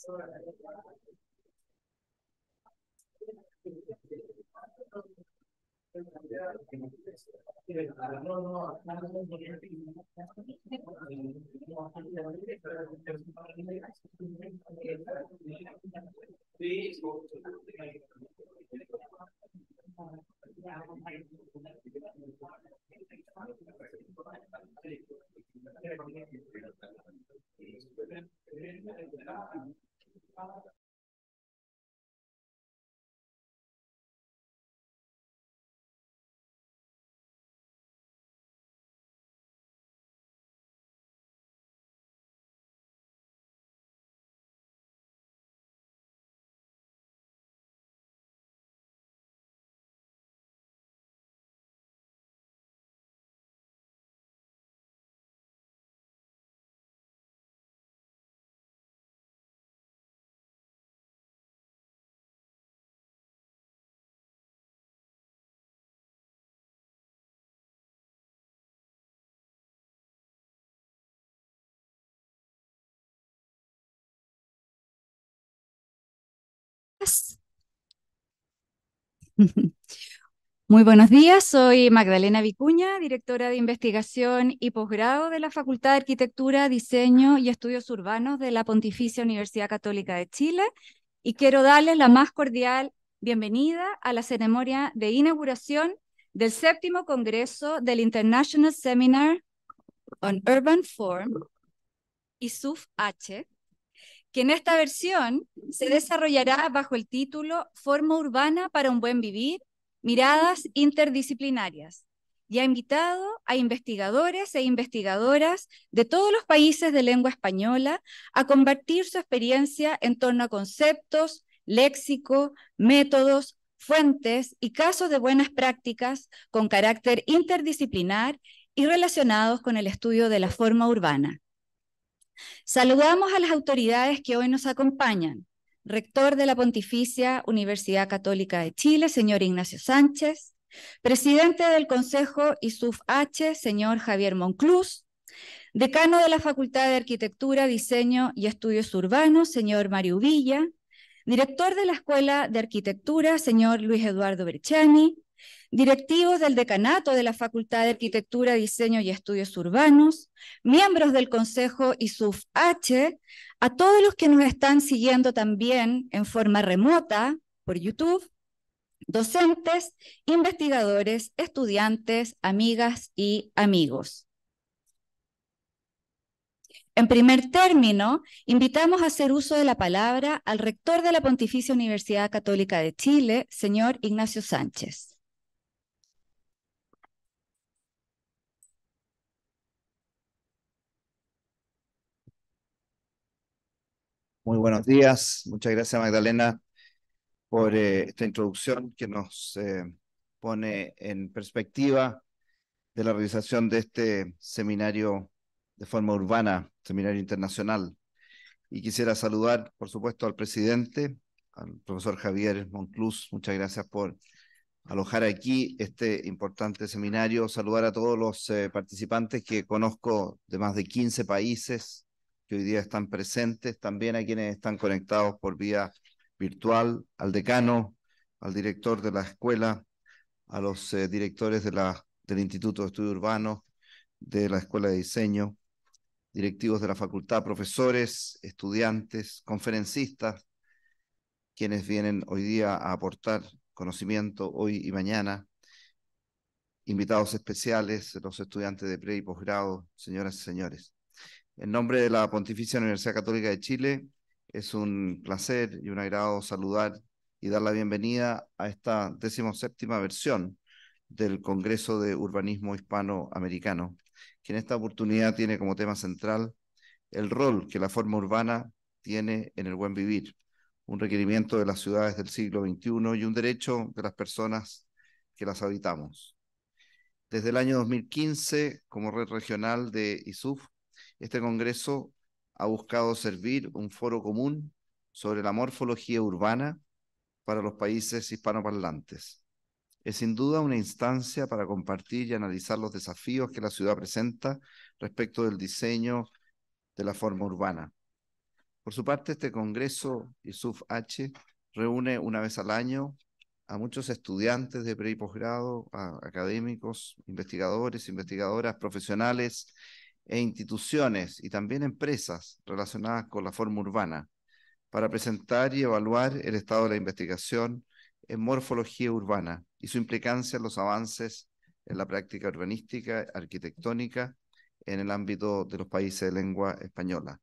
Please go to 巴拉的。Muy buenos días, soy Magdalena Vicuña, directora de investigación y posgrado de la Facultad de Arquitectura, Diseño y Estudios Urbanos de la Pontificia Universidad Católica de Chile y quiero darles la más cordial bienvenida a la ceremonia de inauguración del séptimo Congreso del International Seminar on Urban Form, ISUF-H, que en esta versión se desarrollará bajo el título Forma Urbana para un Buen Vivir, Miradas Interdisciplinarias, y ha invitado a investigadores e investigadoras de todos los países de lengua española a compartir su experiencia en torno a conceptos, léxico, métodos, fuentes y casos de buenas prácticas con carácter interdisciplinar y relacionados con el estudio de la forma urbana. Saludamos a las autoridades que hoy nos acompañan. Rector de la Pontificia Universidad Católica de Chile, señor Ignacio Sánchez. Presidente del Consejo ISUF H, señor Javier Moncluz, Decano de la Facultad de Arquitectura, Diseño y Estudios Urbanos, señor Mario Villa. Director de la Escuela de Arquitectura, señor Luis Eduardo Berchani directivos del decanato de la Facultad de Arquitectura, Diseño y Estudios Urbanos, miembros del Consejo ISUF-H, a todos los que nos están siguiendo también en forma remota por YouTube, docentes, investigadores, estudiantes, amigas y amigos. En primer término, invitamos a hacer uso de la palabra al rector de la Pontificia Universidad Católica de Chile, señor Ignacio Sánchez. Muy buenos días. Muchas gracias, Magdalena, por eh, esta introducción que nos eh, pone en perspectiva de la realización de este seminario de forma urbana, seminario internacional. Y quisiera saludar, por supuesto, al presidente, al profesor Javier Moncluz, Muchas gracias por alojar aquí este importante seminario. Saludar a todos los eh, participantes que conozco de más de 15 países que hoy día están presentes, también a quienes están conectados por vía virtual, al decano, al director de la escuela, a los eh, directores del Instituto de Estudio Urbano de la Escuela de Diseño, directivos de la facultad, profesores, estudiantes, conferencistas, quienes vienen hoy día a aportar conocimiento hoy y mañana, invitados especiales, los estudiantes de pre y posgrado, señoras y señores. En nombre de la Pontificia Universidad Católica de Chile, es un placer y un agrado saludar y dar la bienvenida a esta séptima versión del Congreso de Urbanismo Hispanoamericano, que en esta oportunidad tiene como tema central el rol que la forma urbana tiene en el buen vivir, un requerimiento de las ciudades del siglo XXI y un derecho de las personas que las habitamos. Desde el año 2015, como red regional de ISUF, este Congreso ha buscado servir un foro común sobre la morfología urbana para los países hispanoparlantes. Es sin duda una instancia para compartir y analizar los desafíos que la ciudad presenta respecto del diseño de la forma urbana. Por su parte, este Congreso ISUF H reúne una vez al año a muchos estudiantes de pre y posgrado, a académicos, investigadores, investigadoras, profesionales e instituciones y también empresas relacionadas con la forma urbana para presentar y evaluar el estado de la investigación en morfología urbana y su implicancia en los avances en la práctica urbanística, arquitectónica, en el ámbito de los países de lengua española.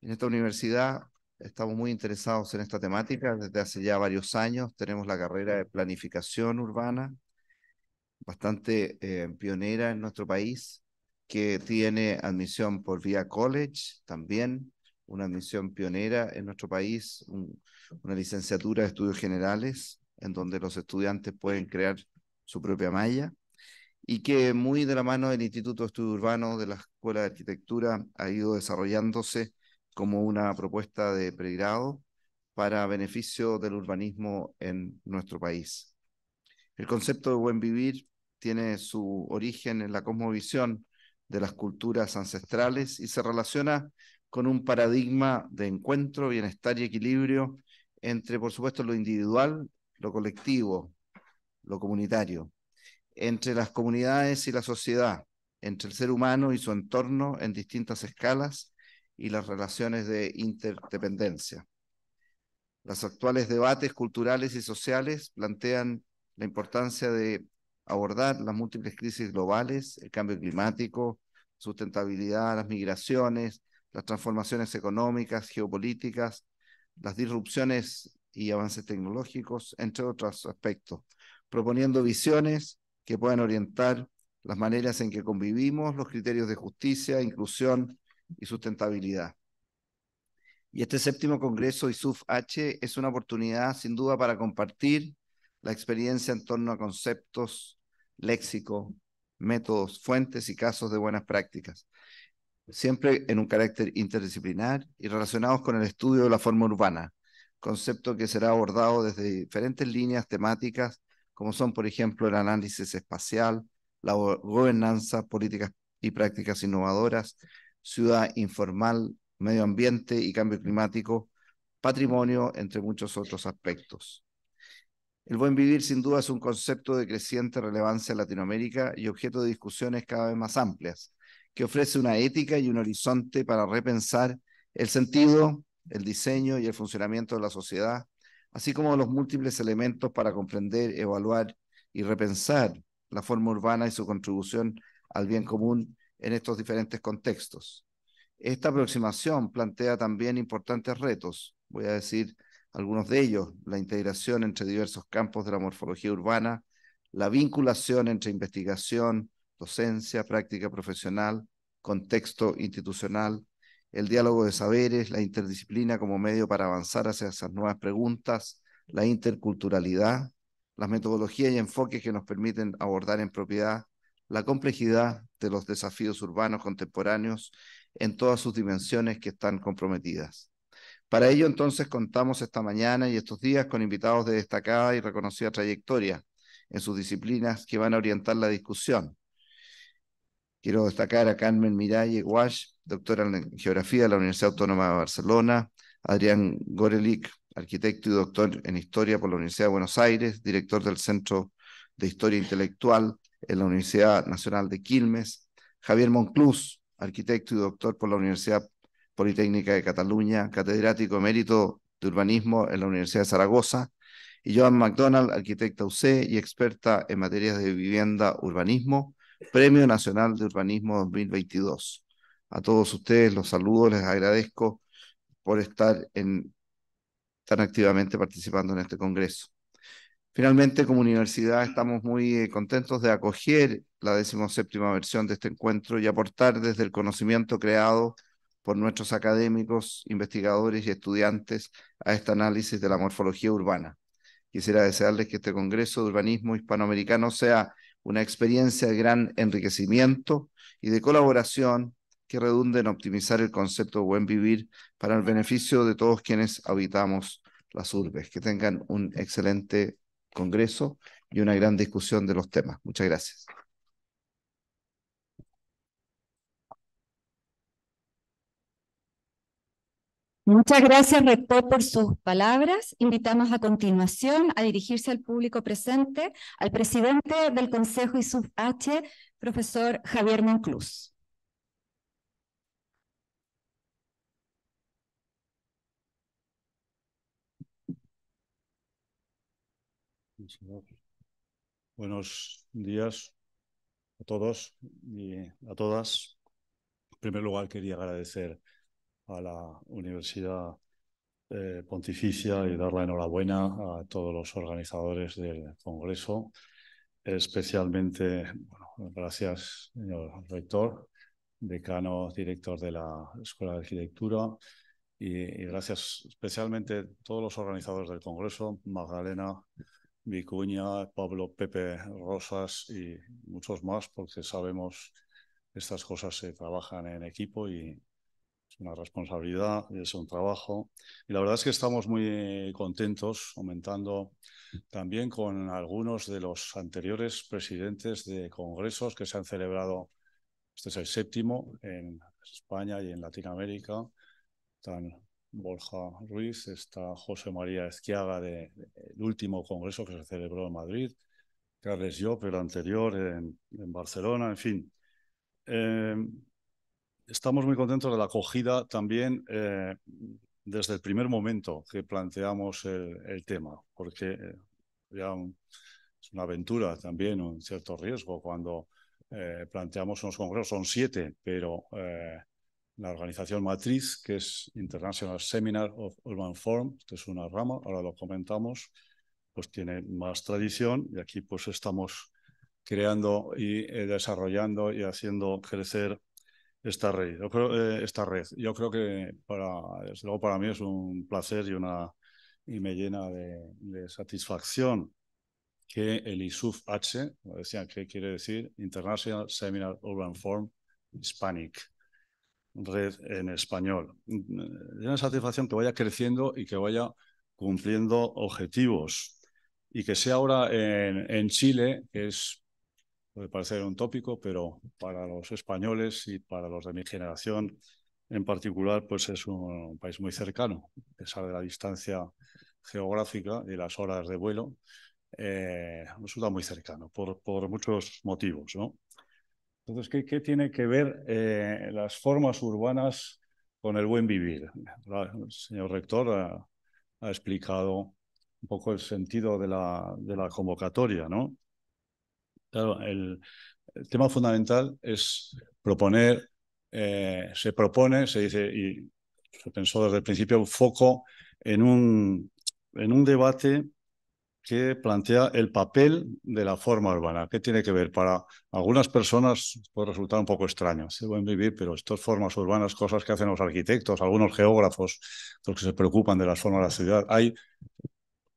En esta universidad estamos muy interesados en esta temática desde hace ya varios años. Tenemos la carrera de planificación urbana, bastante eh, pionera en nuestro país, que tiene admisión por vía college también, una admisión pionera en nuestro país, una licenciatura de estudios generales en donde los estudiantes pueden crear su propia malla y que muy de la mano del Instituto de Estudios Urbanos de la Escuela de Arquitectura ha ido desarrollándose como una propuesta de pregrado para beneficio del urbanismo en nuestro país. El concepto de buen vivir tiene su origen en la cosmovisión de las culturas ancestrales y se relaciona con un paradigma de encuentro, bienestar y equilibrio entre, por supuesto, lo individual, lo colectivo, lo comunitario, entre las comunidades y la sociedad, entre el ser humano y su entorno en distintas escalas y las relaciones de interdependencia. Los actuales debates culturales y sociales plantean la importancia de abordar las múltiples crisis globales, el cambio climático, sustentabilidad, las migraciones, las transformaciones económicas, geopolíticas, las disrupciones y avances tecnológicos, entre otros aspectos, proponiendo visiones que puedan orientar las maneras en que convivimos, los criterios de justicia, inclusión y sustentabilidad. Y este séptimo Congreso ISUF-H es una oportunidad sin duda para compartir la experiencia en torno a conceptos léxico, métodos, fuentes y casos de buenas prácticas, siempre en un carácter interdisciplinar y relacionados con el estudio de la forma urbana, concepto que será abordado desde diferentes líneas temáticas, como son, por ejemplo, el análisis espacial, la gobernanza, políticas y prácticas innovadoras, ciudad informal, medio ambiente y cambio climático, patrimonio, entre muchos otros aspectos. El buen vivir sin duda es un concepto de creciente relevancia en Latinoamérica y objeto de discusiones cada vez más amplias, que ofrece una ética y un horizonte para repensar el sentido, el diseño y el funcionamiento de la sociedad, así como los múltiples elementos para comprender, evaluar y repensar la forma urbana y su contribución al bien común en estos diferentes contextos. Esta aproximación plantea también importantes retos, voy a decir, algunos de ellos, la integración entre diversos campos de la morfología urbana, la vinculación entre investigación, docencia, práctica profesional, contexto institucional, el diálogo de saberes, la interdisciplina como medio para avanzar hacia esas nuevas preguntas, la interculturalidad, las metodologías y enfoques que nos permiten abordar en propiedad la complejidad de los desafíos urbanos contemporáneos en todas sus dimensiones que están comprometidas. Para ello, entonces, contamos esta mañana y estos días con invitados de destacada y reconocida trayectoria en sus disciplinas que van a orientar la discusión. Quiero destacar a Carmen Miralle Wash, doctora en Geografía de la Universidad Autónoma de Barcelona, Adrián Gorelic, arquitecto y doctor en Historia por la Universidad de Buenos Aires, director del Centro de Historia Intelectual en la Universidad Nacional de Quilmes, Javier Moncluz, arquitecto y doctor por la Universidad Politécnica de Cataluña, catedrático emérito de urbanismo en la Universidad de Zaragoza, y Joan McDonald, arquitecta UC y experta en materias de vivienda, urbanismo, Premio Nacional de Urbanismo 2022. A todos ustedes los saludo, les agradezco por estar en, tan activamente participando en este congreso. Finalmente, como universidad, estamos muy eh, contentos de acoger la 17 versión de este encuentro y aportar desde el conocimiento creado por nuestros académicos, investigadores y estudiantes a este análisis de la morfología urbana. Quisiera desearles que este Congreso de Urbanismo Hispanoamericano sea una experiencia de gran enriquecimiento y de colaboración que redunde en optimizar el concepto de buen vivir para el beneficio de todos quienes habitamos las urbes. Que tengan un excelente Congreso y una gran discusión de los temas. Muchas gracias. Muchas gracias, rector, por sus palabras. Invitamos a continuación a dirigirse al público presente al presidente del Consejo ISUF H, profesor Javier Monclus. Buenos días a todos y a todas. En primer lugar, quería agradecer a la Universidad eh, Pontificia y dar la enhorabuena a todos los organizadores del Congreso, especialmente, bueno, gracias, señor rector, decano, director de la Escuela de Arquitectura, y, gracias especialmente a todos los organizadores del Congreso, Magdalena, Vicuña, Pablo, Pepe Rosas y muchos más, porque sabemos estas cosas se trabajan en equipo y, una responsabilidad, es un trabajo. Y la verdad es que estamos muy contentos, aumentando también con algunos de los anteriores presidentes de congresos que se han celebrado, este es el séptimo, en España y en Latinoamérica. Están Borja Ruiz, está José María Ezquiaga del de, el último congreso que se celebró en Madrid, Carles Llop, el anterior en, Barcelona, en fin. Eh, estamos muy contentos de la acogida también eh, desde el primer momento que planteamos el, tema, porque eh, ya es una aventura también, un cierto riesgo cuando eh, planteamos unos congresos, son siete, pero la organización matriz, que es International Seminar of Urban Form, que es una rama, ahora lo comentamos, pues tiene más tradición y aquí pues estamos creando y desarrollando y haciendo crecer esta red. Yo creo, eh, esta red. Yo creo que para, luego para mí es un placer y, una, y me llena de, satisfacción que el ISUF-H, como decían, que quiere decir International Seminar Urban Forum Hispanic, red en español. Mm, llena de satisfacción que vaya creciendo y que vaya cumpliendo objetivos y que sea ahora en, en Chile, que es puede parecer un tópico, pero para los españoles y para los de mi generación en particular, pues es un país muy cercano, a pesar de la distancia geográfica y las horas de vuelo, eh, resulta muy cercano por, muchos motivos. Entonces, ¿qué, tiene que ver eh, las formas urbanas con el buen vivir? El señor rector ha, explicado un poco el sentido de la, de la convocatoria, ¿no? Claro, el, tema fundamental es proponer, eh, se propone, se dice, y se pensó desde el principio, un foco en un, en un debate que plantea el papel de la forma urbana. ¿Qué tiene que ver? Para algunas personas puede resultar un poco extraño. Se pueden vivir, pero estas formas urbanas, cosas que hacen los arquitectos, algunos geógrafos, los que se preocupan de las formas de la ciudad, hay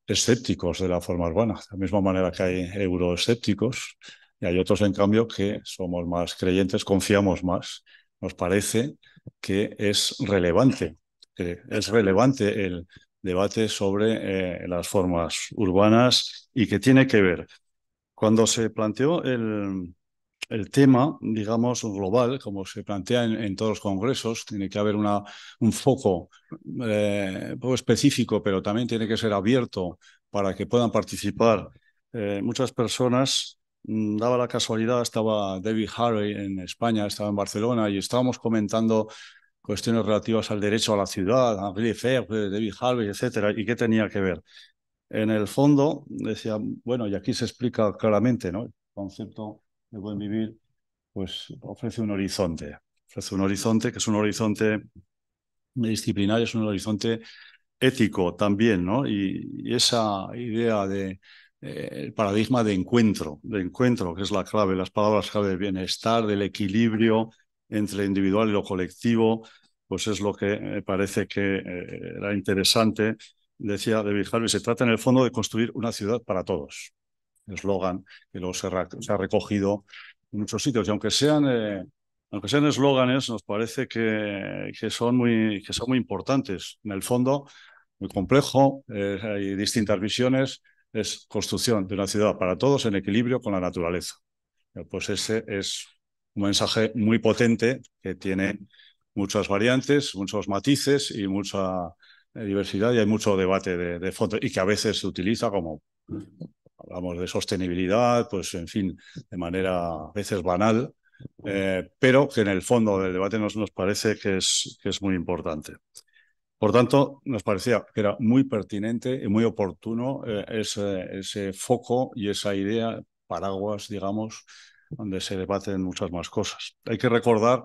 escépticos de la forma urbana, de la misma manera que hay euroescépticos y hay otros, en cambio, que somos más creyentes, confiamos más, nos parece que es relevante, que es relevante el debate sobre eh, las formas urbanas y que tiene que ver. Cuando se planteó el, el tema, digamos, global, como se plantea en, todos los congresos, tiene que haber un foco eh, específico, pero también tiene que ser abierto para que puedan participar eh, muchas personas. Mm, daba la casualidad, estaba David Harvey en España, estaba en Barcelona y estábamos comentando cuestiones relativas al derecho a la ciudad, a eh, David Harvey, etcétera, y qué tenía que ver. En el fondo, decía, bueno, y aquí se explica claramente, ¿no? El concepto de buen vivir, pues ofrece un horizonte. Ofrece un horizonte que es un horizonte disciplinario, es un horizonte ético también, ¿no? Y, esa idea de eh, el paradigma de encuentro, de encuentro, que es la clave, las palabras clave del bienestar, del equilibrio entre lo individual y lo colectivo, pues es lo que me parece que eh, era interesante. Decía David Harvey, se trata en el fondo de construir una ciudad para todos eslogan que luego se, ha recogido en muchos sitios. Y aunque sean, eh, aunque sean eslóganes, nos parece que, que, son muy, que son muy importantes. En el fondo, muy complejo, eh, hay distintas visiones, es construcción de una ciudad para todos en equilibrio con la naturaleza. Pues ese es un mensaje muy potente que tiene muchas variantes, muchos matices y mucha diversidad y hay mucho debate de, de fondo y que a veces se utiliza como hablamos de sostenibilidad, pues en fin, de manera a veces banal, eh, pero que en el fondo del debate nos, parece que es, que es muy importante. Por tanto, nos parecía que era muy pertinente y muy oportuno eh, ese, foco y esa idea, paraguas, digamos, donde se debaten muchas más cosas. Hay que recordar,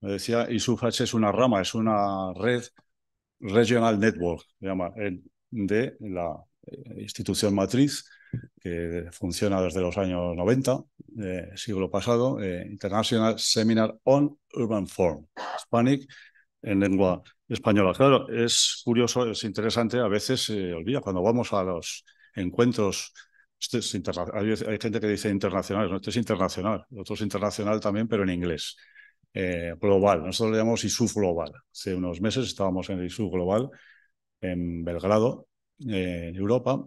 me decía, ISUFH es una rama, es una red Regional Network, se llama, eh, de la institución matriz, que funciona desde los años 90, eh, siglo pasado, eh, International Seminar on Urban Form, Hispanic en lengua española. Claro, es curioso, es interesante, a veces se eh, olvida cuando vamos a los encuentros. hay, gente que dice internacional, ¿no? este es internacional, otro es internacional también, pero en inglés. global, nosotros le llamamos ISU Global. Hace unos meses estábamos en el ISU Global en Belgrado, en Europa,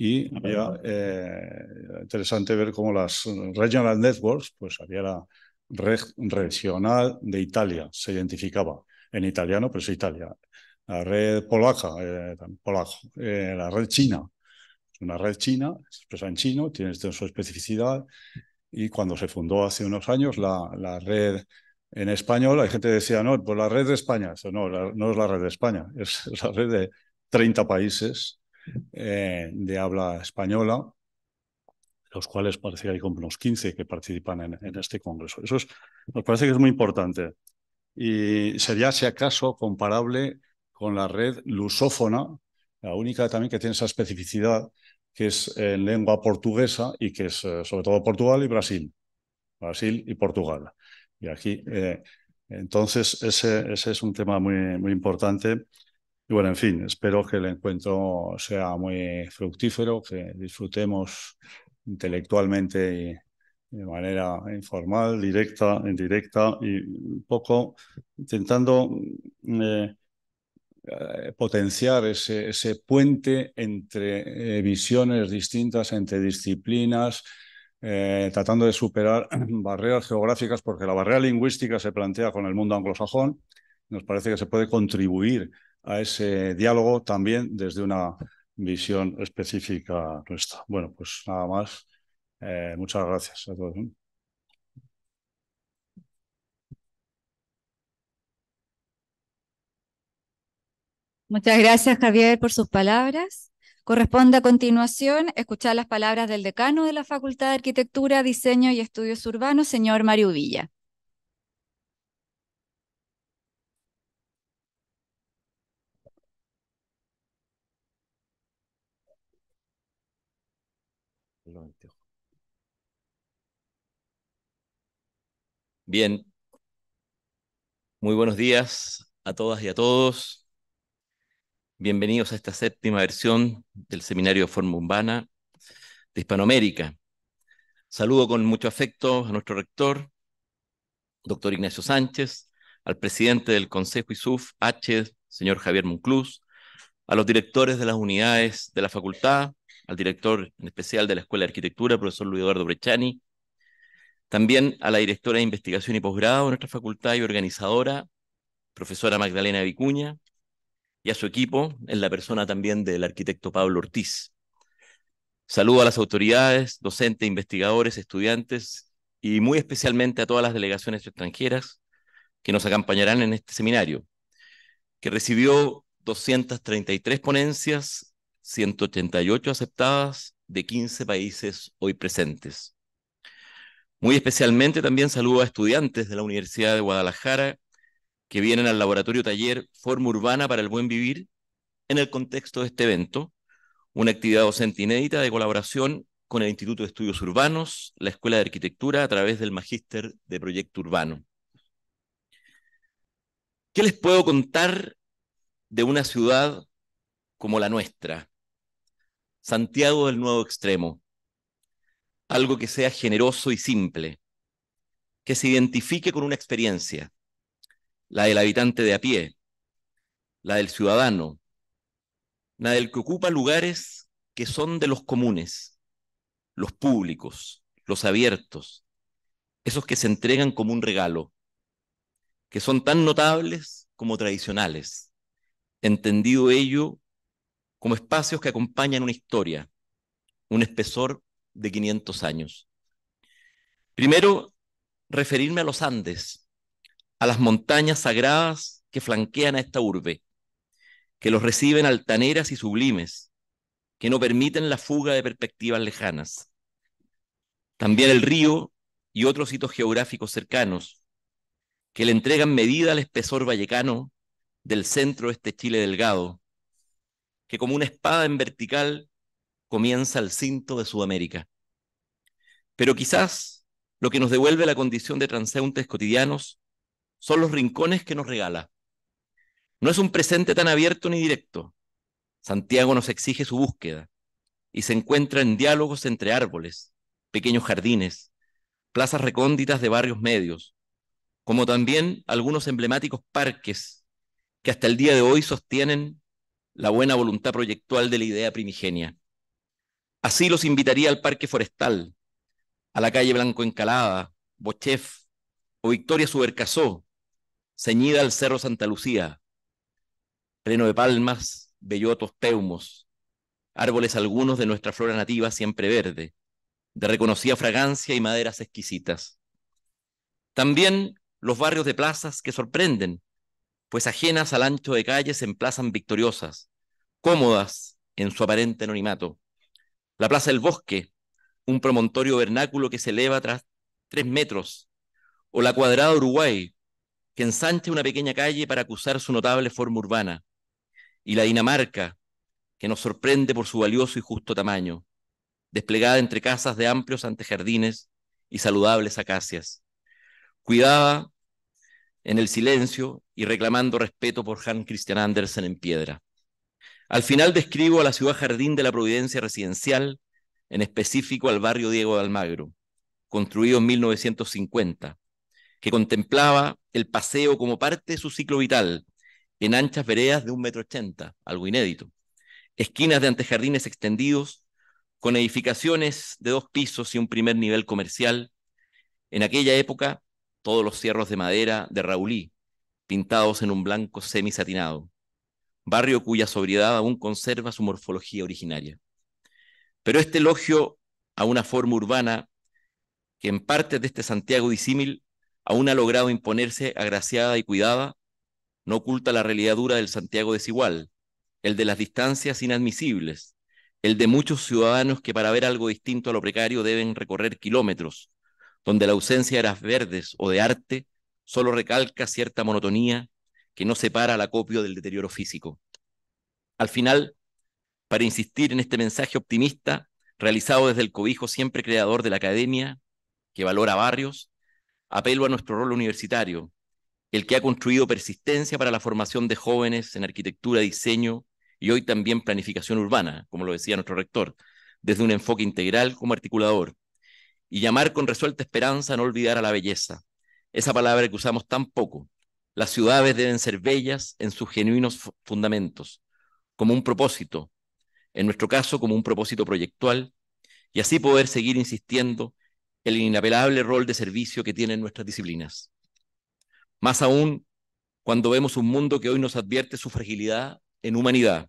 y había, ah, eh, interesante ver cómo las regional networks, pues había la red regional de Italia, se identificaba en italiano, pero es Italia. La red polaca, eh, eh, la red china, una red china, expresa en chino, tiene su especificidad. Y cuando se fundó hace unos años la, la red en español, hay gente que decía, no, pues la red de España. no, no es la red de España, es la red de 30 países eh, de habla española, los cuales parece que hay como unos 15 que participan en, este congreso. Eso nos parece que es muy importante. Y sería, si acaso, comparable con la red lusófona, la única también que tiene esa especificidad, que es en lengua portuguesa y que es eh, sobre todo Portugal y Brasil. Brasil y Portugal. Y aquí, eh, entonces, ese, ese, es un tema muy, muy importante y bueno, en fin, espero que el encuentro sea muy fructífero, que disfrutemos intelectualmente de manera informal, directa, indirecta y un poco intentando mm, eh, eh, potenciar ese, puente entre eh, visiones distintas, entre disciplinas, tratando de superar barreras geográficas, porque la barrera lingüística se plantea con el mundo anglosajón. Nos parece que se puede contribuir a ese diálogo también desde una visión específica nuestra. Bueno, pues nada más. Eh, muchas gracias a todos. Muchas gracias, Javier, por sus palabras. Corresponde a continuación escuchar las palabras del decano de la Facultad de Arquitectura, Diseño y Estudios Urbanos, señor Mario Villa. Bien, muy buenos días a todas y a todos. Bienvenidos a esta séptima versión del Seminario de Forma Urbana de Hispanoamérica. Saludo con mucho afecto a nuestro rector, doctor Ignacio Sánchez, al presidente del Consejo ISUF, H, señor Javier Moncluz a los directores de las unidades de la facultad, al director en especial de la Escuela de Arquitectura, profesor Luis Eduardo Brechani, también a la directora de investigación y posgrado de nuestra facultad y organizadora, profesora Magdalena Vicuña, y a su equipo, en la persona también del arquitecto Pablo Ortiz. Saludo a las autoridades, docentes, investigadores, estudiantes y muy especialmente a todas las delegaciones extranjeras que nos acompañarán en este seminario, que recibió 233 ponencias 188 aceptadas de 15 países hoy presentes. Muy especialmente también saludo a estudiantes de la Universidad de Guadalajara que vienen al laboratorio taller Forma Urbana para el Buen Vivir en el contexto de este evento, una actividad docente inédita de colaboración con el Instituto de Estudios Urbanos, la Escuela de Arquitectura a través del Magíster de Proyecto Urbano. ¿Qué les puedo contar de una ciudad como la nuestra? Santiago del Nuevo Extremo. Algo que sea generoso y simple, que se identifique con una experiencia, la del habitante de a pie, la del ciudadano, la del que ocupa lugares que son de los comunes, los públicos, los abiertos, esos que se entregan como un regalo, que son tan notables como tradicionales, entendido ello como espacios que acompañan una historia, un espesor de 500 años. Primero, referirme a los Andes, a las montañas sagradas que flanquean a esta urbe, que los reciben altaneras y sublimes, que no permiten la fuga de perspectivas lejanas. También el río y otros sitios geográficos cercanos, que le entregan medida al espesor vallecano del centro de este Chile delgado, que como una espada en vertical comienza el cinto de Sudamérica. Pero quizás lo que nos devuelve la condición de transeúntes cotidianos son los rincones que nos regala. No es un presente tan abierto ni directo. Santiago nos exige su búsqueda y se encuentra en diálogos entre árboles, pequeños jardines, plazas recónditas de barrios medios, como también algunos emblemáticos parques que hasta el día de hoy sostienen la buena voluntad proyectual de la idea primigenia. Así los invitaría al Parque Forestal, a la calle Blanco Encalada, Bochef o Victoria Subercazó, ceñida al Cerro Santa Lucía, pleno de palmas, bellotos teumos, árboles algunos de nuestra flora nativa siempre verde, de reconocida fragancia y maderas exquisitas. También los barrios de plazas que sorprenden, pues ajenas al ancho de calles se emplazan victoriosas, cómodas en su aparente anonimato. La Plaza del Bosque, un promontorio vernáculo que se eleva tras tres metros, o la Cuadrada Uruguay, que ensancha una pequeña calle para acusar su notable forma urbana, y la Dinamarca, que nos sorprende por su valioso y justo tamaño, desplegada entre casas de amplios antejardines y saludables acacias. cuidada en el silencio y reclamando respeto por Hans Christian Andersen en piedra. Al final describo a la ciudad jardín de la Providencia Residencial, en específico al barrio Diego de Almagro, construido en 1950, que contemplaba el paseo como parte de su ciclo vital, en anchas veredas de un metro ochenta, algo inédito, esquinas de antejardines extendidos, con edificaciones de dos pisos y un primer nivel comercial. En aquella época, todos los cierros de madera de Raulí, pintados en un blanco semisatinado barrio cuya sobriedad aún conserva su morfología originaria. Pero este elogio a una forma urbana que en parte de este Santiago disímil aún ha logrado imponerse agraciada y cuidada, no oculta la realidad dura del Santiago desigual, el de las distancias inadmisibles, el de muchos ciudadanos que para ver algo distinto a lo precario deben recorrer kilómetros, donde la ausencia de aras verdes o de arte solo recalca cierta monotonía que no separa al acopio del deterioro físico. Al final, para insistir en este mensaje optimista, realizado desde el cobijo siempre creador de la academia, que valora barrios, apelo a nuestro rol universitario, el que ha construido persistencia para la formación de jóvenes en arquitectura, diseño y hoy también planificación urbana, como lo decía nuestro rector, desde un enfoque integral como articulador, y llamar con resuelta esperanza a no olvidar a la belleza, esa palabra que usamos tan poco, las ciudades deben ser bellas en sus genuinos fundamentos, como un propósito, en nuestro caso como un propósito proyectual, y así poder seguir insistiendo en el inapelable rol de servicio que tienen nuestras disciplinas. Más aún cuando vemos un mundo que hoy nos advierte su fragilidad en humanidad,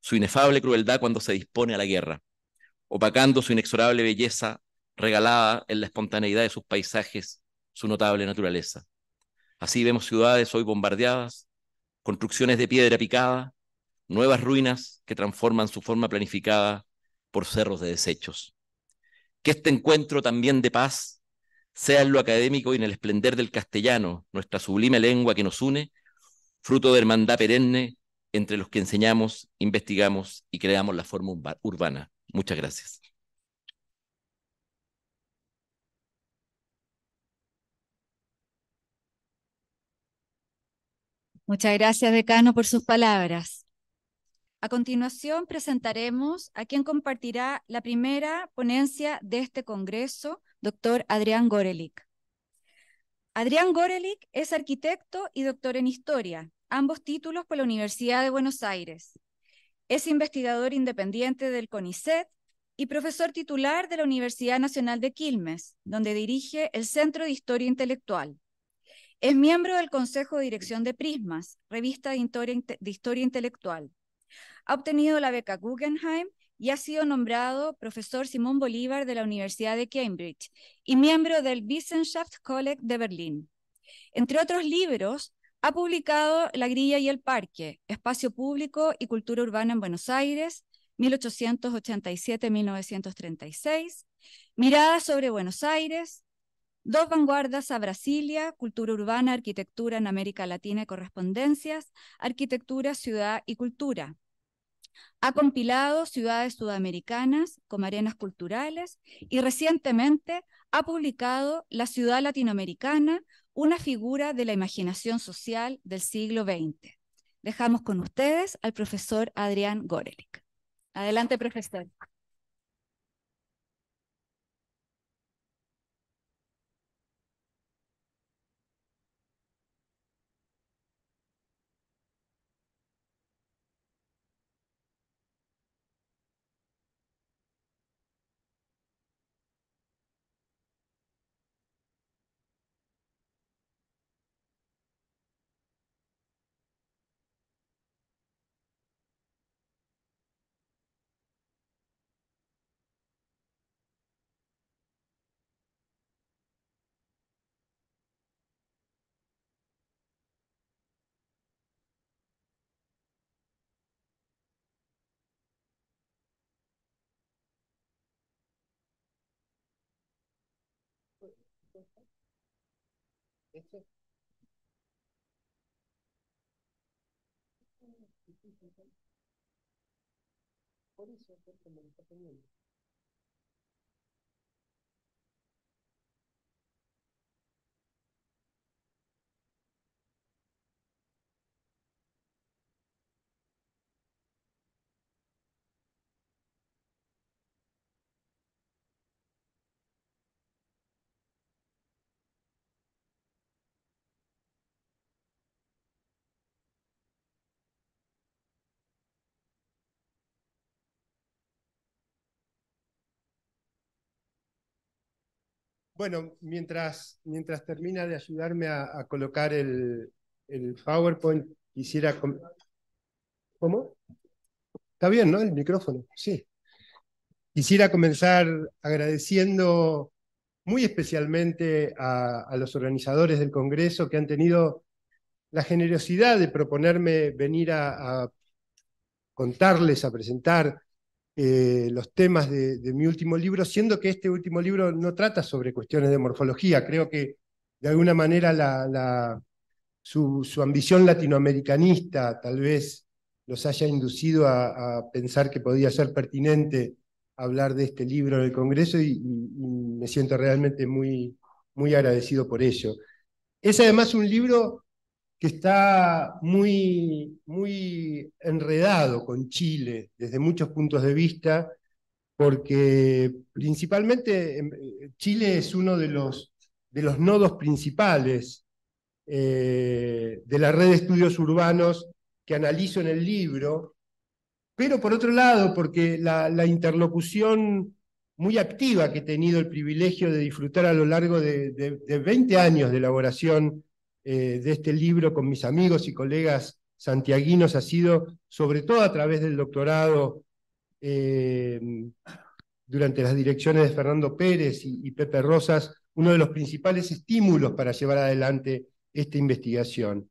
su inefable crueldad cuando se dispone a la guerra, opacando su inexorable belleza regalada en la espontaneidad de sus paisajes, su notable naturaleza. Así vemos ciudades hoy bombardeadas, construcciones de piedra picada, nuevas ruinas que transforman su forma planificada por cerros de desechos. Que este encuentro también de paz sea en lo académico y en el esplendor del castellano, nuestra sublime lengua que nos une, fruto de hermandad perenne entre los que enseñamos, investigamos y creamos la forma urbana. Muchas gracias. Muchas gracias, decano, por sus palabras. A continuación presentaremos a quien compartirá la primera ponencia de este Congreso, doctor Adrián Gorelick. Adrián Gorelick es arquitecto y doctor en historia, ambos títulos por la Universidad de Buenos Aires. Es investigador independiente del CONICET y profesor titular de la Universidad Nacional de Quilmes, donde dirige el Centro de Historia Intelectual. Es miembro del Consejo de Dirección de Prismas, revista de historia, intelectual. Ha obtenido la beca Guggenheim y ha sido nombrado profesor Simón Bolívar de la Universidad de Cambridge y miembro del Wissenschaftskolleg de Berlín. Entre otros libros, ha publicado La Grilla y el Parque, Espacio Público y Cultura Urbana en Buenos Aires, 1887-1936, Miradas sobre Buenos Aires, Dos vanguardas a Brasilia, Cultura Urbana, Arquitectura en América Latina y Correspondencias, Arquitectura, Ciudad y Cultura. Ha compilado ciudades sudamericanas como arenas culturales y recientemente ha publicado La ciudad latinoamericana, una figura de la imaginación social del siglo XX. Dejamos con ustedes al profesor Adrián Gorelick. Adelante, profesor. Hecho. Por eso, que me está Bueno, mientras, mientras termina de ayudarme a, colocar el, el, PowerPoint, quisiera... ¿Cómo? Está bien, ¿no? El micrófono, sí. Quisiera comenzar agradeciendo muy especialmente a, los organizadores del Congreso que han tenido la generosidad de proponerme venir a contarles, a presentar eh, los temas de, mi último libro, siendo que este último libro no trata sobre cuestiones de morfología. Creo que de alguna manera su, ambición latinoamericanista tal vez los haya inducido a, pensar que podía ser pertinente hablar de este libro en el Congreso y, me siento realmente muy, muy agradecido por ello. Es además un libro que está muy, muy enredado con Chile desde muchos puntos de vista, porque principalmente em, Chile es uno de los, de los nodos principales eh, de la red de estudios urbanos que analizo en el libro, pero por otro lado, porque la, interlocución muy activa que he tenido el privilegio de disfrutar a lo largo de, de 20 años de elaboración eh, de este libro con mis amigos y colegas santiaguinos ha sido, sobre todo a través del doctorado, eh, durante las direcciones de Fernando Pérez y, Pepe Rosas, uno de los principales estímulos para llevar adelante esta investigación.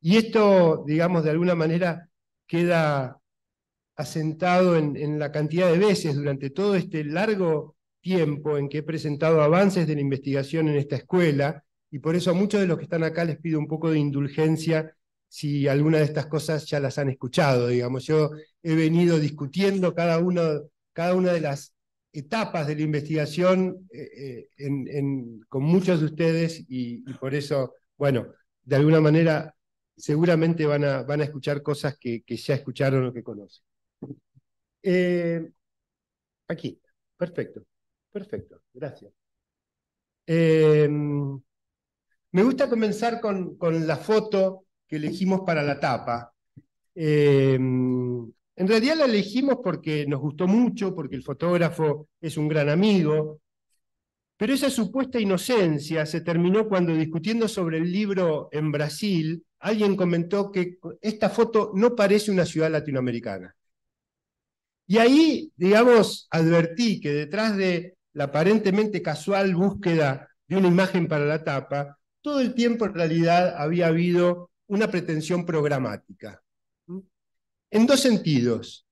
Y esto, digamos, de alguna manera queda asentado en, la cantidad de veces durante todo este largo tiempo en que he presentado avances de la investigación en esta escuela y por eso a muchos de los que están acá les pido un poco de indulgencia si alguna de estas cosas ya las han escuchado. Digamos, yo he venido discutiendo cada, uno, cada una de las etapas de la investigación eh, eh, con muchos de ustedes y, por eso, bueno, de alguna manera seguramente van a, van a escuchar cosas que, ya escucharon o que conocen. Eh, aquí, perfecto, perfecto, gracias. Me gusta comenzar con, la foto que elegimos para la tapa. Em, en realidad la elegimos porque nos gustó mucho, porque el fotógrafo es un gran amigo, pero esa supuesta inocencia se terminó cuando discutiendo sobre el libro en Brasil, alguien comentó que esta foto no parece una ciudad latinoamericana. Y ahí, digamos, advertí que detrás de la aparentemente casual búsqueda de una imagen para la tapa, todo el tiempo en realidad había habido una pretensión programática. En dos sentidos.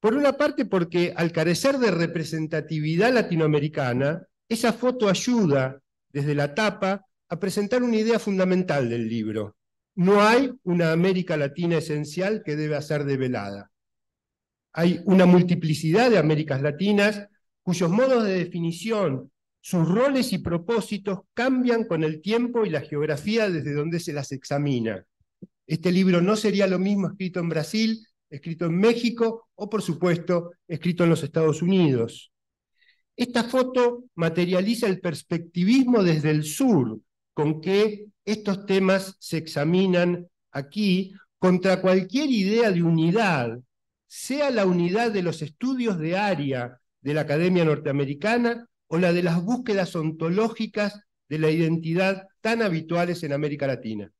Por una parte, porque al carecer de representatividad latinoamericana, esa foto ayuda desde la tapa a presentar una idea fundamental del libro. No hay una América Latina esencial que debe ser develada. Hay una multiplicidad de Américas Latinas cuyos modos de definición sus roles y propósitos cambian con el tiempo y la geografía desde donde se las examina. Este libro no sería lo mismo escrito en Brasil, escrito en México o, por supuesto, escrito en los Estados Unidos. Esta foto materializa el perspectivismo desde el sur, con que estos temas se examinan aquí contra cualquier idea de unidad, sea la unidad de los estudios de área de la Academia Norteamericana o la de las búsquedas ontológicas de la identidad tan habituales en América Latina.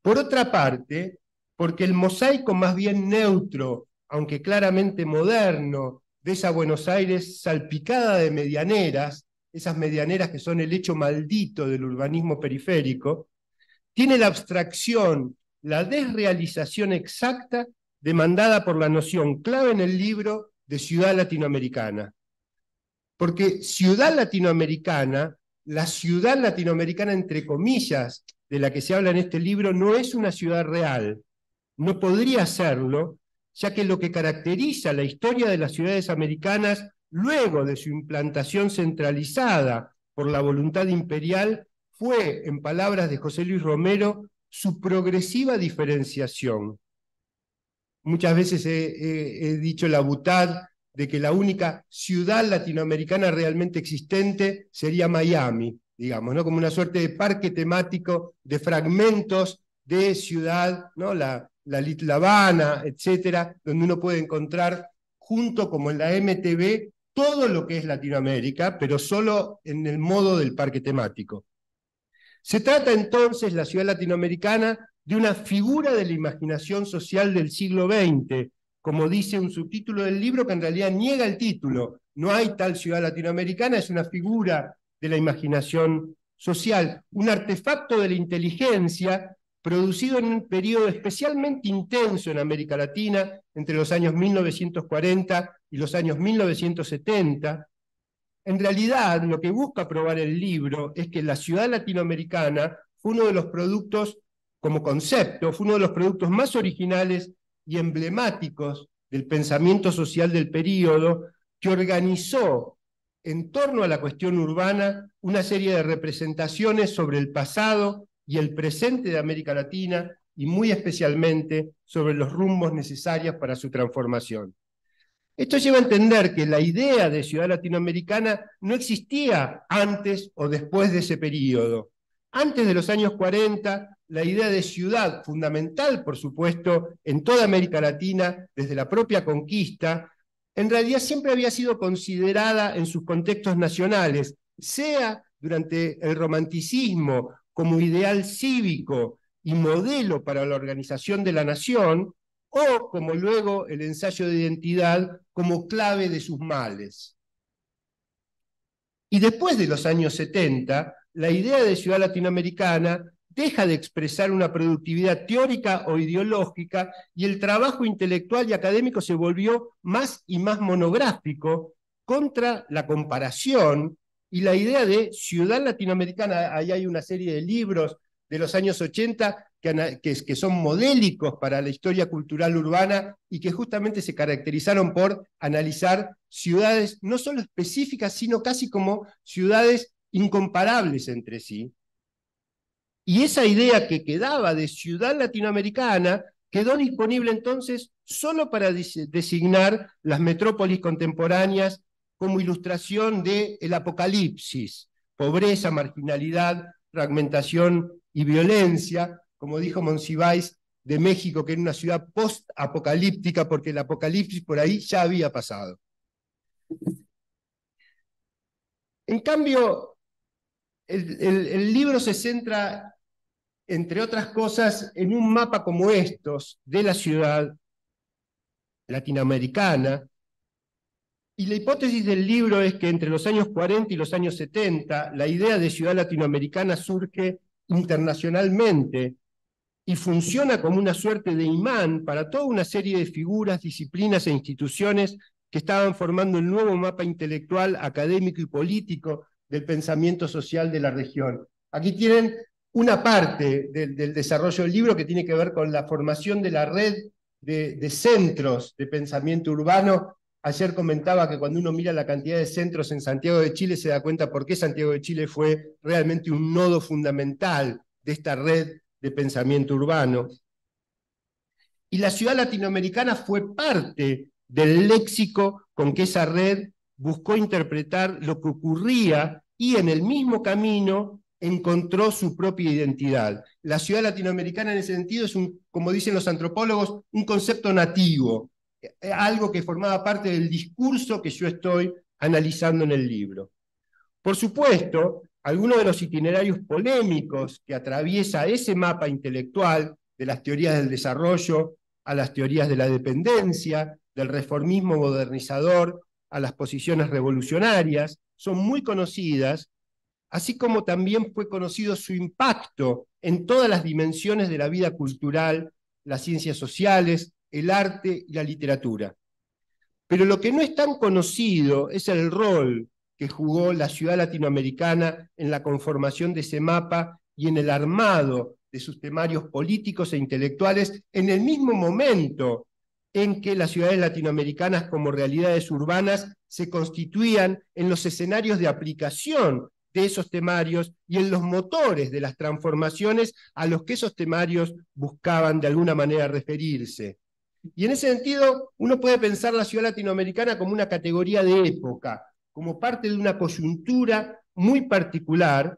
Por otra parte, porque el mosaico más bien neutro, aunque claramente moderno, de esa Buenos Aires salpicada de medianeras, esas medianeras que son el hecho maldito del urbanismo periférico, tiene la abstracción, la desrealización exacta demandada por la noción clave en el libro de ciudad latinoamericana. Porque ciudad latinoamericana, la ciudad latinoamericana entre comillas de la que se habla en este libro, no es una ciudad real, no podría serlo, ya que lo que caracteriza la historia de las ciudades americanas luego de su implantación centralizada por la voluntad imperial fue, en palabras de José Luis Romero, su progresiva diferenciación. Muchas veces he, dicho la butad de que la única ciudad latinoamericana realmente existente sería Miami, digamos, ¿no? como una suerte de parque temático de fragmentos de ciudad, ¿no? la, la, Habana, etcétera, donde uno puede encontrar, junto como en la MTV, todo lo que es Latinoamérica, pero solo en el modo del parque temático. Se trata entonces la ciudad latinoamericana de una figura de la imaginación social del siglo XX, como dice un subtítulo del libro que en realidad niega el título. No hay tal ciudad latinoamericana, es una figura de la imaginación social, un artefacto de la inteligencia producido en un periodo especialmente intenso en América Latina, entre los años 1940 y los años 1970. En realidad, lo que busca probar el libro es que la ciudad latinoamericana fue uno de los productos, como concepto, fue uno de los productos más originales y emblemáticos del pensamiento social del período, que organizó en torno a la cuestión urbana una serie de representaciones sobre el pasado y el presente de América Latina y muy especialmente sobre los rumbos necesarios para su transformación. Esto lleva a entender que la idea de ciudad latinoamericana no existía antes o después de ese periodo, antes de los años 40, la idea de ciudad, fundamental, por supuesto, en toda América Latina, desde la propia conquista, en realidad siempre había sido considerada en sus contextos nacionales, sea durante el romanticismo como ideal cívico y modelo para la organización de la nación, o como luego el ensayo de identidad como clave de sus males. Y después de los años 70, la idea de ciudad latinoamericana deja de expresar una productividad teórica o ideológica y el trabajo intelectual y académico se volvió más y más monográfico contra la comparación y la idea de ciudad latinoamericana. Ahí hay una serie de libros de los años 80 que, son modélicos para la historia cultural urbana y que justamente se caracterizaron por analizar ciudades no solo específicas, sino casi como ciudades incomparables entre sí. Y esa idea que quedaba de ciudad latinoamericana quedó disponible entonces solo para designar las metrópolis contemporáneas como ilustración del el apocalipsis, pobreza, marginalidad, fragmentación y violencia, como dijo Monsiváis de México, que era una ciudad post-apocalíptica, porque el apocalipsis por ahí ya había pasado. En cambio, el, libro se centra, entre otras cosas, en un mapa como estos de la ciudad latinoamericana, y la hipótesis del libro es que entre los años 40 y los años 70, la idea de ciudad latinoamericana surge internacionalmente y funciona como una suerte de imán para toda una serie de figuras, disciplinas e instituciones que estaban formando el nuevo mapa intelectual, académico y político del pensamiento social de la región. Aquí tienen una parte del, desarrollo del libro que tiene que ver con la formación de la red de, de centros de pensamiento urbano Ayer comentaba que cuando uno mira la cantidad de centros en Santiago de Chile se da cuenta por qué Santiago de Chile fue realmente un nodo fundamental de esta red de pensamiento urbano. Y la ciudad latinoamericana fue parte del léxico con que esa red buscó interpretar lo que ocurría y en el mismo camino encontró su propia identidad. La ciudad latinoamericana en ese sentido es, como dicen los antropólogos, un concepto nativo, eh, algo que formaba parte del discurso que yo estoy analizando en el libro. Por supuesto, algunos de los itinerarios polémicos que atraviesa ese mapa intelectual de las teorías del desarrollo a las teorías de la dependencia, del reformismo modernizador a las posiciones revolucionarias, son muy conocidas, así como también fue conocido su impacto en todas las dimensiones de la vida cultural, las ciencias sociales, el arte y la literatura. Pero lo que no es tan conocido es el rol que jugó la ciudad latinoamericana en la conformación de ese mapa y en el armado de sus temarios políticos e intelectuales en el mismo momento en que las ciudades latinoamericanas como realidades urbanas se constituían en los escenarios de aplicación de esos temarios y en los motores de las transformaciones a los que esos temarios buscaban de alguna manera referirse. Y en ese sentido, uno puede pensar la ciudad latinoamericana como una categoría de época, como parte de una coyuntura muy particular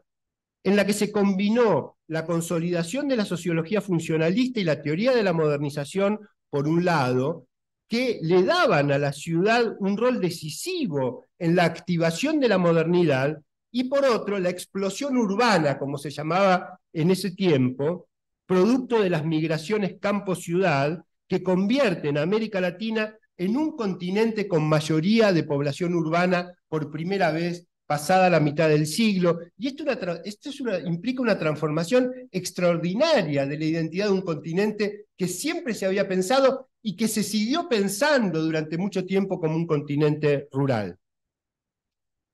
en la que se combinó la consolidación de la sociología funcionalista y la teoría de la modernización por un lado, que le daban a la ciudad un rol decisivo en la activación de la modernidad, y por otro, la explosión urbana, como se llamaba en ese tiempo, producto de las migraciones campo-ciudad, que convierten a América Latina en un continente con mayoría de población urbana por primera vez pasada la mitad del siglo, y esto, es una, implica una transformación extraordinaria de la identidad de un continente que siempre se había pensado y que se siguió pensando durante mucho tiempo como un continente rural.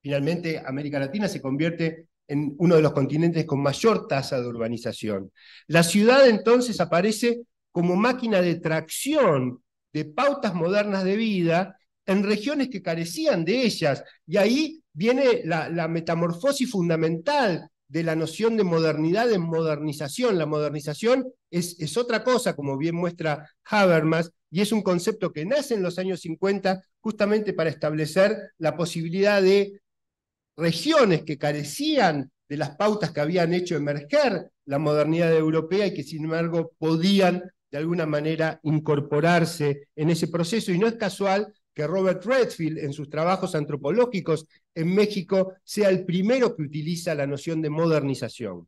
Finalmente, América Latina se convierte en uno de los continentes con mayor tasa de urbanización. La ciudad entonces aparece como máquina de tracción de pautas modernas de vida en regiones que carecían de ellas, y ahí viene la, metamorfosis fundamental de la noción de modernidad en modernización. La modernización es, es, otra cosa, como bien muestra Habermas, y es un concepto que nace en los años 50 justamente para establecer la posibilidad de regiones que carecían de las pautas que habían hecho emerger la modernidad europea y que sin embargo podían de alguna manera incorporarse en ese proceso. Y no es casual que Robert Redfield en sus trabajos antropológicos en México sea el primero que utiliza la noción de modernización.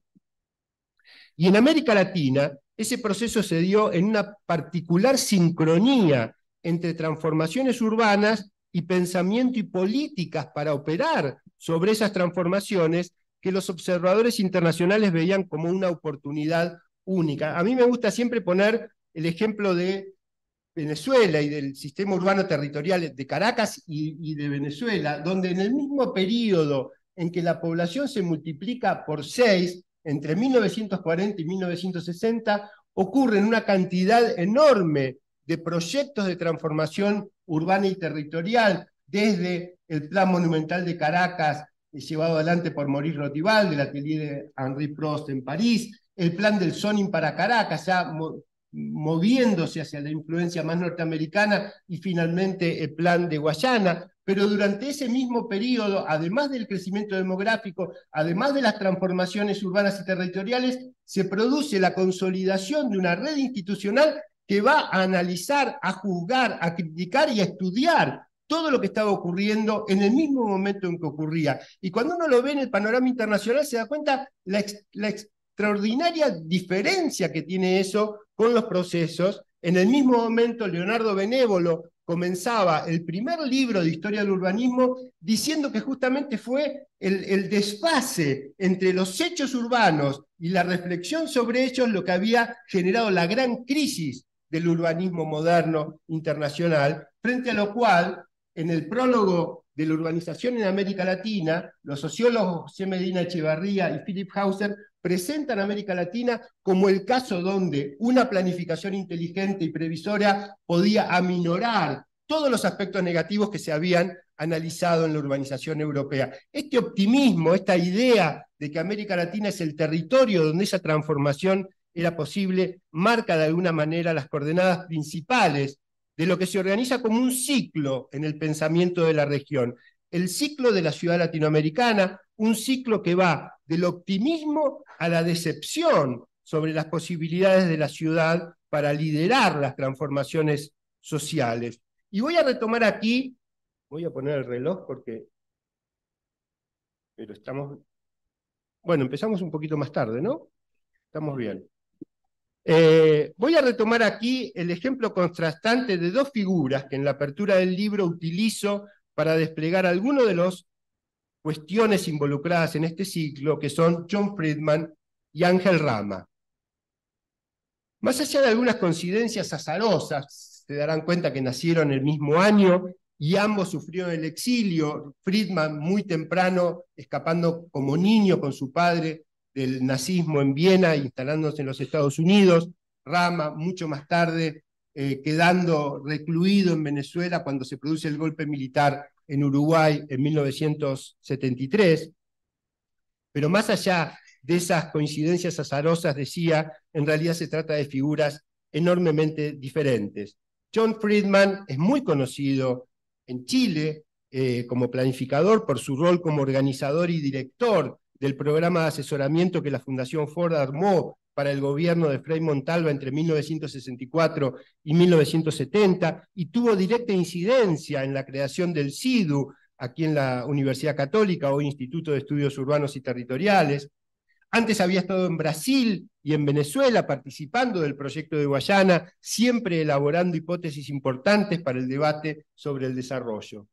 Y en América Latina, ese proceso se dio en una particular sincronía entre transformaciones urbanas y pensamiento y políticas para operar sobre esas transformaciones que los observadores internacionales veían como una oportunidad única. A mí me gusta siempre poner el ejemplo de Venezuela y del sistema urbano territorial de Caracas y, de Venezuela, donde en el mismo periodo en que la población se multiplica por seis, entre 1940 y 1960, ocurren una cantidad enorme de proyectos de transformación urbana y territorial, desde el Plan Monumental de Caracas, eh, llevado adelante por Maurice Rotival, del atelier de Henri Prost en París, el Plan del Sonin para Caracas, ya moviéndose hacia la influencia más norteamericana y finalmente el plan de Guayana, pero durante ese mismo periodo, además del crecimiento demográfico, además de las transformaciones urbanas y territoriales, se produce la consolidación de una red institucional que va a analizar, a juzgar, a criticar y a estudiar todo lo que estaba ocurriendo en el mismo momento en que ocurría. Y cuando uno lo ve en el panorama internacional, se da cuenta la, extraordinaria diferencia que tiene eso con los procesos. En el mismo momento, Leonardo Benévolo comenzaba el primer libro de historia del urbanismo diciendo que justamente fue el, el, desfase entre los hechos urbanos y la reflexión sobre ellos lo que había generado la gran crisis del urbanismo moderno internacional, frente a lo cual, en el prólogo de la urbanización en América Latina, los sociólogos José Medina Echevarría y Philip Hauser presentan América Latina como el caso donde una planificación inteligente y previsora podía aminorar todos los aspectos negativos que se habían analizado en la urbanización europea. Este optimismo, esta idea de que América Latina es el territorio donde esa transformación era posible, marca de alguna manera las coordenadas principales de lo que se organiza como un ciclo en el pensamiento de la región, el ciclo de la ciudad latinoamericana, un ciclo que va del optimismo a la decepción sobre las posibilidades de la ciudad para liderar las transformaciones sociales. Y voy a retomar aquí, voy a poner el reloj porque... Pero estamos... Bueno, empezamos un poquito más tarde, ¿no? Estamos bien. Eh, voy a retomar aquí el ejemplo contrastante de dos figuras que en la apertura del libro utilizo para desplegar algunas de las cuestiones involucradas en este ciclo, que son John Friedman y Ángel Rama. Más allá de algunas coincidencias azarosas, se darán cuenta que nacieron el mismo año y ambos sufrieron el exilio, Friedman muy temprano, escapando como niño con su padre del nazismo en Viena, instalándose en los Estados Unidos, Rama mucho más tarde, eh, quedando recluido en Venezuela cuando se produce el golpe militar en Uruguay en 1973. Pero más allá de esas coincidencias azarosas, decía, en realidad se trata de figuras enormemente diferentes. John Friedman es muy conocido en Chile eh, como planificador por su rol como organizador y director del programa de asesoramiento que la Fundación Ford armó para el gobierno de Frei Montalva entre 1964 y 1970 y tuvo directa incidencia en la creación del SIDU aquí en la Universidad Católica o Instituto de Estudios Urbanos y Territoriales. Antes había estado en Brasil y en Venezuela participando del proyecto de Guayana, siempre elaborando hipótesis importantes para el debate sobre el desarrollo.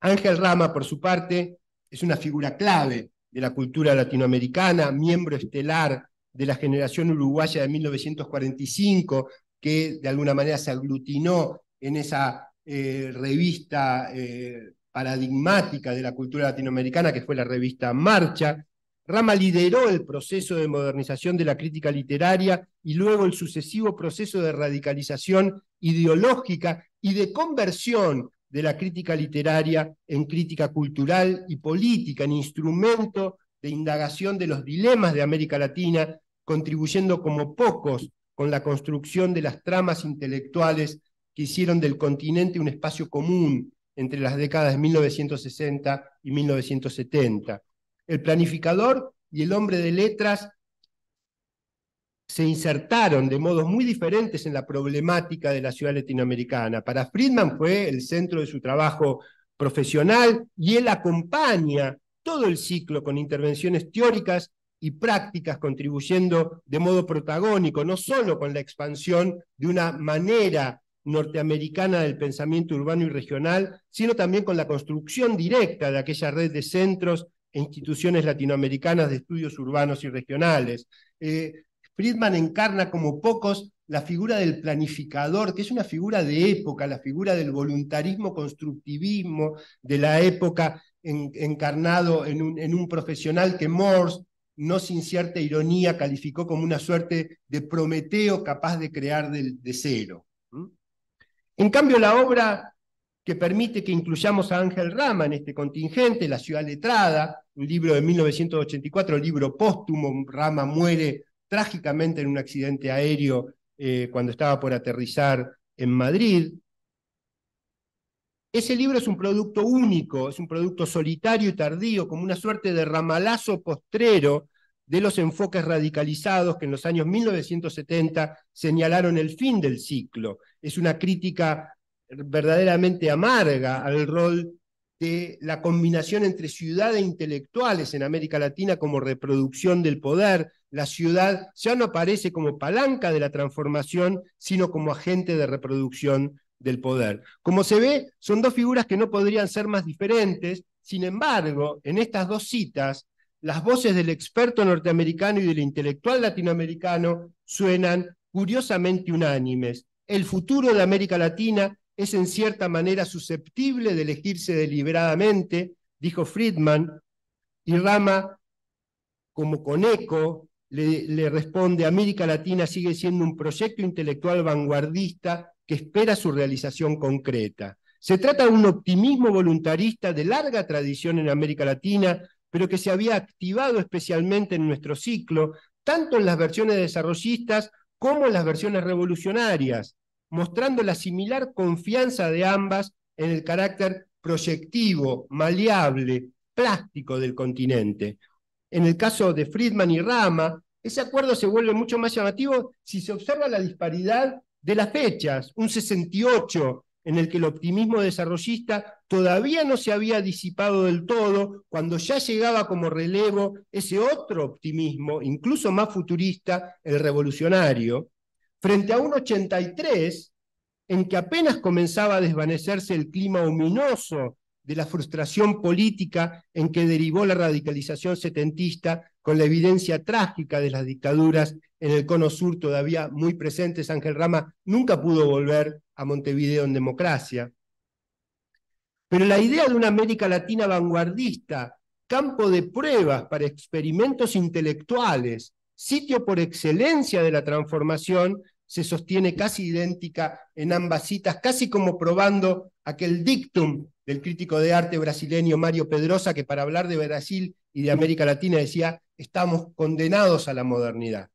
Ángel Rama, por su parte, es una figura clave de la cultura latinoamericana, miembro estelar de la generación uruguaya de 1945, que de alguna manera se aglutinó en esa eh, revista eh, paradigmática de la cultura latinoamericana, que fue la revista Marcha. Rama lideró el proceso de modernización de la crítica literaria y luego el sucesivo proceso de radicalización ideológica y de conversión de la crítica literaria en crítica cultural y política, en instrumento de indagación de los dilemas de América Latina, contribuyendo como pocos con la construcción de las tramas intelectuales que hicieron del continente un espacio común entre las décadas de 1960 y 1970. El planificador y el hombre de letras se insertaron de modos muy diferentes en la problemática de la ciudad latinoamericana. Para Friedman fue el centro de su trabajo profesional y él acompaña todo el ciclo con intervenciones teóricas y prácticas, contribuyendo de modo protagónico, no solo con la expansión de una manera norteamericana del pensamiento urbano y regional, sino también con la construcción directa de aquella red de centros e instituciones latinoamericanas de estudios urbanos y regionales. Eh, Friedman encarna como pocos la figura del planificador, que es una figura de época, la figura del voluntarismo constructivismo de la época encarnado en un, profesional que Morse, no sin cierta ironía, calificó como una suerte de Prometeo capaz de crear del, de cero. En cambio, la obra que permite que incluyamos a Ángel Rama en este contingente, La ciudad letrada, un libro de 1984, libro póstumo, Rama muere trágicamente en un accidente aéreo eh, cuando estaba por aterrizar en Madrid. Ese libro es un producto único, es un producto solitario y tardío, como una suerte de ramalazo postrero de los enfoques radicalizados que en los años 1970 señalaron el fin del ciclo. Es una crítica verdaderamente amarga al rol de la combinación entre ciudad e intelectuales en América Latina como reproducción del poder, la ciudad ya no aparece como palanca de la transformación, sino como agente de reproducción del poder. Como se ve, son dos figuras que no podrían ser más diferentes. Sin embargo, en estas dos citas, las voces del experto norteamericano y del intelectual latinoamericano suenan curiosamente unánimes. El futuro de América Latina es en cierta manera susceptible de elegirse deliberadamente, dijo Friedman, y Rama, como con eco le, responde, América Latina sigue siendo un proyecto intelectual vanguardista que espera su realización concreta. Se trata de un optimismo voluntarista de larga tradición en América Latina, pero que se había activado especialmente en nuestro ciclo, tanto en las versiones desarrollistas como en las versiones revolucionarias, mostrando la similar confianza de ambas en el carácter proyectivo, maleable, plástico del continente. En el caso de Friedman y Rama, ese acuerdo se vuelve mucho más llamativo si se observa la disparidad de las fechas, un 68 en el que el optimismo desarrollista todavía no se había disipado del todo, cuando ya llegaba como relevo ese otro optimismo, incluso más futurista, el revolucionario, frente a un 83 en que apenas comenzaba a desvanecerse el clima ominoso de la frustración política en que derivó la radicalización setentista, con la evidencia trágica de las dictaduras en el cono sur todavía muy presentes. Ángel Rama nunca pudo volver a Montevideo en democracia. Pero la idea de una América Latina vanguardista, campo de pruebas para experimentos intelectuales, sitio por excelencia de la transformación, se sostiene casi idéntica en ambas citas, casi como probando aquel dictum del crítico de arte brasileño Mario Pedrosa, que para hablar de Brasil y de América Latina decía, estamos condenados a la modernidad.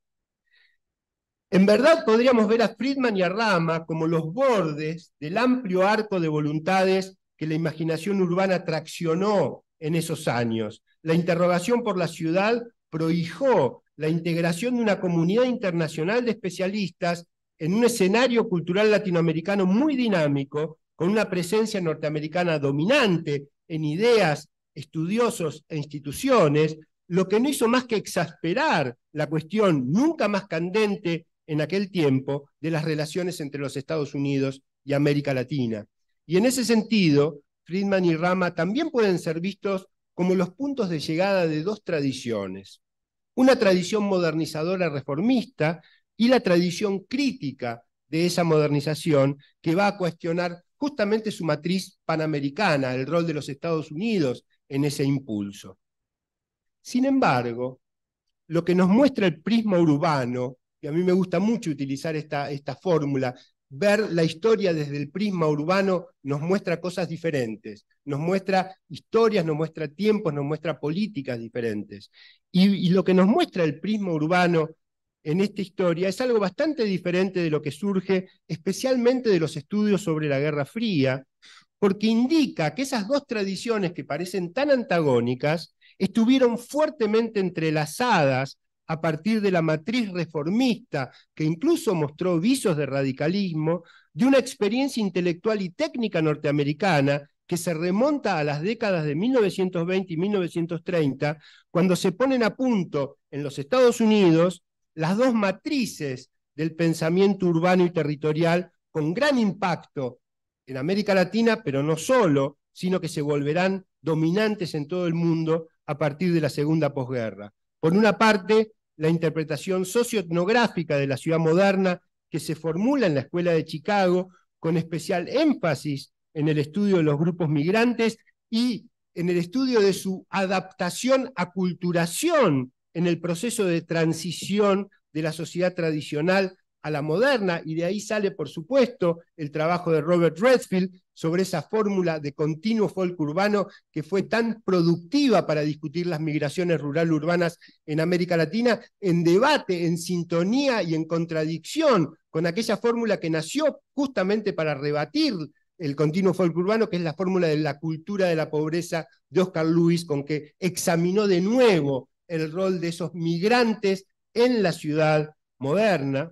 En verdad podríamos ver a Friedman y a Rama como los bordes del amplio arco de voluntades que la imaginación urbana traccionó en esos años. La interrogación por la ciudad prohijó la integración de una comunidad internacional de especialistas en un escenario cultural latinoamericano muy dinámico con una presencia norteamericana dominante en ideas, estudiosos e instituciones, lo que no hizo más que exasperar la cuestión nunca más candente en aquel tiempo de las relaciones entre los Estados Unidos y América Latina. Y en ese sentido, Friedman y Rama también pueden ser vistos como los puntos de llegada de dos tradiciones, una tradición modernizadora reformista y la tradición crítica de esa modernización que va a cuestionar justamente su matriz panamericana, el rol de los Estados Unidos en ese impulso. Sin embargo, lo que nos muestra el prisma urbano, y a mí me gusta mucho utilizar esta, esta fórmula, ver la historia desde el prisma urbano nos muestra cosas diferentes, nos muestra historias, nos muestra tiempos, nos muestra políticas diferentes. Y, y, lo que nos muestra el prisma urbano en esta historia es algo bastante diferente de lo que surge especialmente de los estudios sobre la Guerra Fría, porque indica que esas dos tradiciones que parecen tan antagónicas estuvieron fuertemente entrelazadas a partir de la matriz reformista, que incluso mostró visos de radicalismo, de una experiencia intelectual y técnica norteamericana que se remonta a las décadas de 1920 y 1930, cuando se ponen a punto en los Estados Unidos las dos matrices del pensamiento urbano y territorial con gran impacto en América Latina, pero no solo, sino que se volverán dominantes en todo el mundo a partir de la segunda posguerra. Por una parte, la interpretación socioetnográfica de la ciudad moderna que se formula en la Escuela de Chicago, con especial énfasis en el estudio de los grupos migrantes y en el estudio de su adaptación a culturación en el proceso de transición de la sociedad tradicional a la moderna, y de ahí sale, por supuesto, el trabajo de Robert Redfield sobre esa fórmula de continuo folk urbano que fue tan productiva para discutir las migraciones rural-urbanas en América Latina, en debate, en sintonía y en contradicción con aquella fórmula que nació justamente para rebatir el continuo folk urbano, que es la fórmula de la cultura de la pobreza de Oscar Lewis, con que examinó de nuevo el rol de esos migrantes en la ciudad moderna.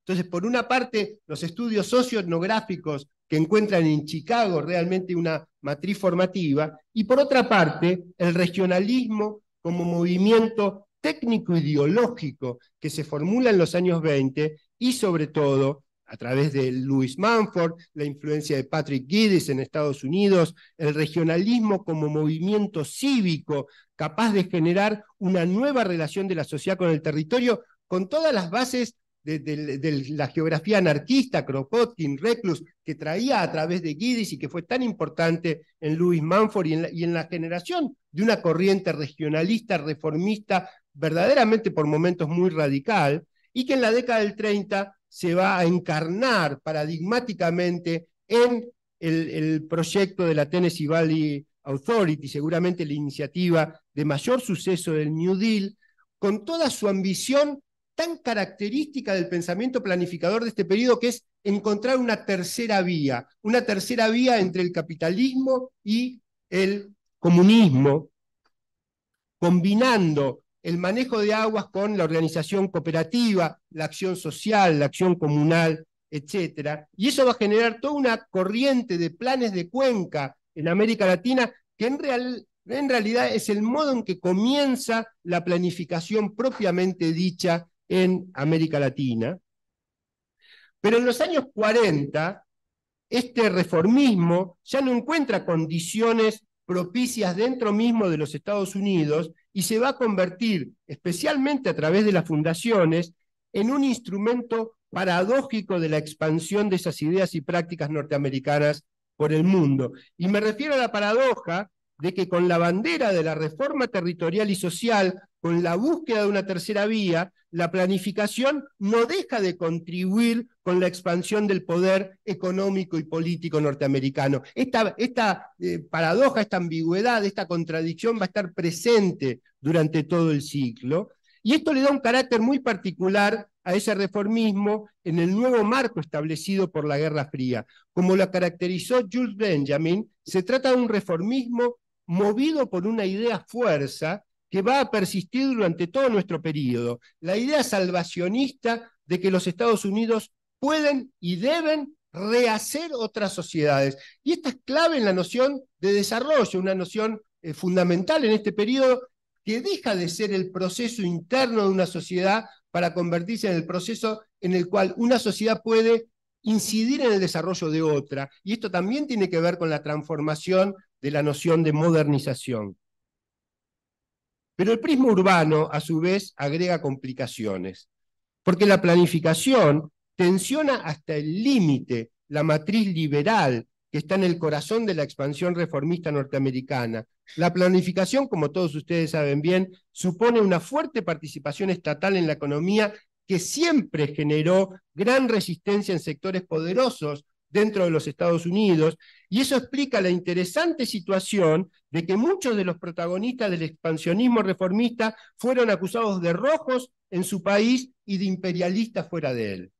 Entonces, por una parte, los estudios socioetnográficos que encuentran en Chicago realmente una matriz formativa, y por otra parte, el regionalismo como movimiento técnico-ideológico que se formula en los años 20 y sobre todo a través de Louis Manford, la influencia de Patrick Giddes en Estados Unidos, el regionalismo como movimiento cívico capaz de generar una nueva relación de la sociedad con el territorio, con todas las bases de, la geografía anarquista, Kropotkin, Reclus, que traía a través de Giddes y que fue tan importante en Louis Manford y en la, y en la generación de una corriente regionalista, reformista, verdaderamente por momentos muy radical, y que en la década del 30 se va a encarnar paradigmáticamente en el, proyecto de la Tennessee Valley Authority, seguramente la iniciativa de mayor suceso del New Deal, con toda su ambición tan característica del pensamiento planificador de este periodo, que es encontrar una tercera vía, una tercera vía entre el capitalismo y el comunismo, combinando el manejo de aguas con la organización cooperativa, la acción social, la acción comunal, etc. Y eso va a generar toda una corriente de planes de cuenca en América Latina que en, en realidad es el modo en que comienza la planificación propiamente dicha en América Latina. Pero en los años 40, este reformismo ya no encuentra condiciones propicias dentro mismo de los Estados Unidos y se va a convertir, especialmente a través de las fundaciones, en un instrumento paradójico de la expansión de esas ideas y prácticas norteamericanas por el mundo. Y me refiero a la paradoja de que con la bandera de la reforma territorial y social, con la búsqueda de una tercera vía, la planificación no deja de contribuir con la expansión del poder económico y político norteamericano. Esta, esta eh, paradoja, esta ambigüedad, esta contradicción va a estar presente durante todo el ciclo. Y esto le da un carácter muy particular a ese reformismo en el nuevo marco establecido por la Guerra Fría. Como lo caracterizó Jules Benjamin, se trata de un reformismo movido por una idea fuerza que va a persistir durante todo nuestro periodo, la idea salvacionista de que los Estados Unidos pueden y deben rehacer otras sociedades. Y esta es clave en la noción de desarrollo, una noción eh, fundamental en este periodo que deja de ser el proceso interno de una sociedad para convertirse en el proceso en el cual una sociedad puede incidir en el desarrollo de otra. Y esto también tiene que ver con la transformación de la noción de modernización. Pero el prisma urbano, a su vez, agrega complicaciones, porque la planificación tensiona hasta el límite la matriz liberal que está en el corazón de la expansión reformista norteamericana. La planificación, como todos ustedes saben bien, supone una fuerte participación estatal en la economía que siempre generó gran resistencia en sectores poderosos dentro de los Estados Unidos, y eso explica la interesante situación de que muchos de los protagonistas del expansionismo reformista fueron acusados de rojos en su país y de imperialistas fuera de él.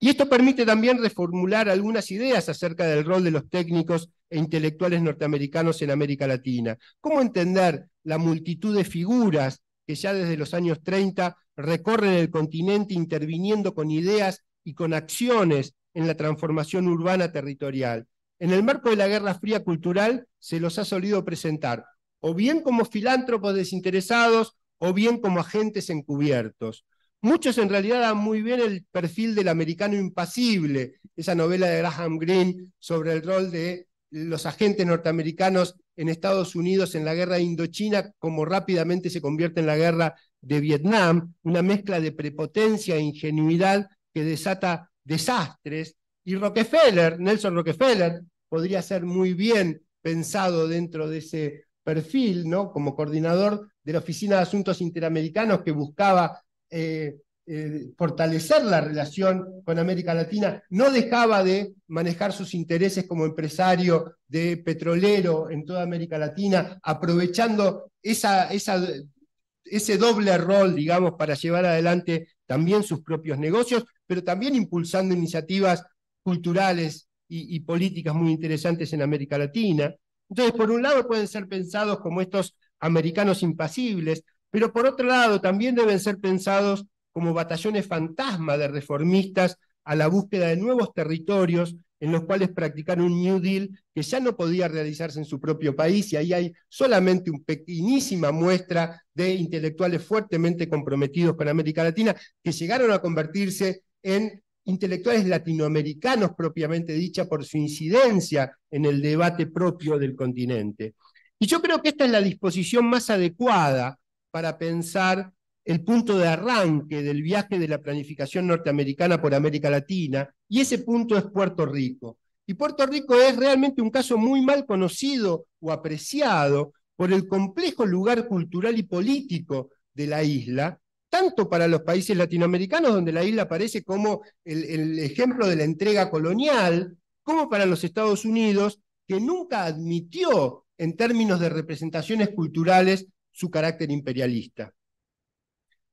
Y esto permite también reformular algunas ideas acerca del rol de los técnicos e intelectuales norteamericanos en América Latina. ¿Cómo entender la multitud de figuras que ya desde los años 30 recorren el continente interviniendo con ideas y con acciones en la transformación urbana territorial? En el marco de la Guerra Fría Cultural se los ha solido presentar o bien como filántropos desinteresados o bien como agentes encubiertos. Muchos en realidad dan muy bien el perfil del americano impasible, esa novela de Graham Greene sobre el rol de los agentes norteamericanos en Estados Unidos en la guerra de Indochina, como rápidamente se convierte en la guerra de Vietnam, una mezcla de prepotencia e ingenuidad que desata desastres. Y Rockefeller, Nelson Rockefeller, podría ser muy bien pensado dentro de ese perfil, ¿no? Como coordinador de la Oficina de Asuntos Interamericanos que buscaba eh, eh, fortalecer la relación con América Latina, no dejaba de manejar sus intereses como empresario de petrolero en toda América Latina, aprovechando esa, ese doble rol, digamos, para llevar adelante también sus propios negocios, pero también impulsando iniciativas culturales y políticas muy interesantes en América Latina. Entonces, por un lado, pueden ser pensados como estos americanos impasibles, pero por otro lado también deben ser pensados como batallones fantasma de reformistas a la búsqueda de nuevos territorios en los cuales practicar un New Deal que ya no podía realizarse en su propio país, y ahí hay solamente una pequeñísima muestra de intelectuales fuertemente comprometidos con América Latina, que llegaron a convertirse en intelectuales latinoamericanos propiamente dicha por su incidencia en el debate propio del continente. Y yo creo que esta es la disposición más adecuada para pensar el punto de arranque del viaje de la planificación norteamericana por América Latina, y ese punto es Puerto Rico. Y Puerto Rico es realmente un caso muy mal conocido o apreciado por el complejo lugar cultural y político de la isla, tanto para los países latinoamericanos, donde la isla aparece como el, ejemplo de la entrega colonial, como para los Estados Unidos, que nunca admitió en términos de representaciones culturales su carácter imperialista.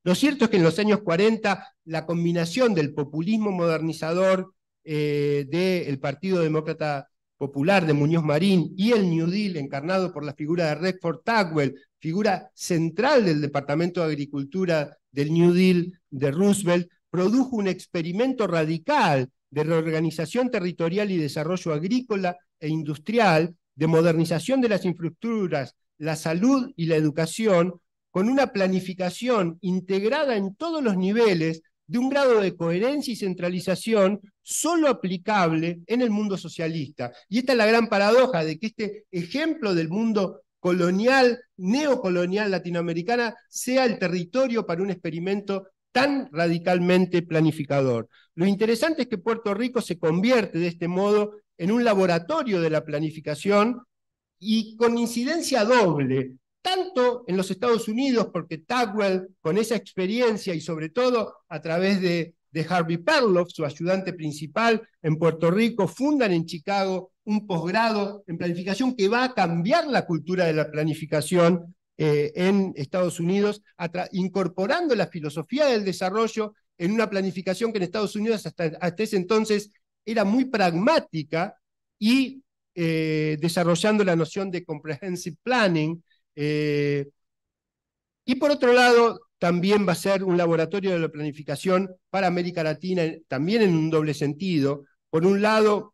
Lo cierto es que en los años 40 la combinación del populismo modernizador eh, del Partido Demócrata Popular de Muñoz Marín y el New Deal encarnado por la figura de Redford Tagwell, figura central del Departamento de Agricultura del New Deal de Roosevelt, produjo un experimento radical de reorganización territorial y desarrollo agrícola e industrial, de modernización de las infraestructuras, la salud y la educación con una planificación integrada en todos los niveles de un grado de coherencia y centralización solo aplicable en el mundo socialista. Y esta es la gran paradoja de que este ejemplo del mundo colonial, neocolonial latinoamericana, sea el territorio para un experimento tan radicalmente planificador. Lo interesante es que Puerto Rico se convierte de este modo en un laboratorio de la planificación y con incidencia doble, tanto en los Estados Unidos, porque Tagwell, con esa experiencia y sobre todo a través de, Harvey Perloff, su ayudante principal en Puerto Rico, fundan en Chicago un posgrado en planificación que va a cambiar la cultura de la planificación eh, en Estados Unidos, incorporando la filosofía del desarrollo en una planificación que en Estados Unidos hasta, hasta ese entonces era muy pragmática y eh, desarrollando la noción de comprehensive planning. Eh, y por otro lado, también va a ser un laboratorio de la planificación para América Latina, eh, también en un doble sentido. Por un lado,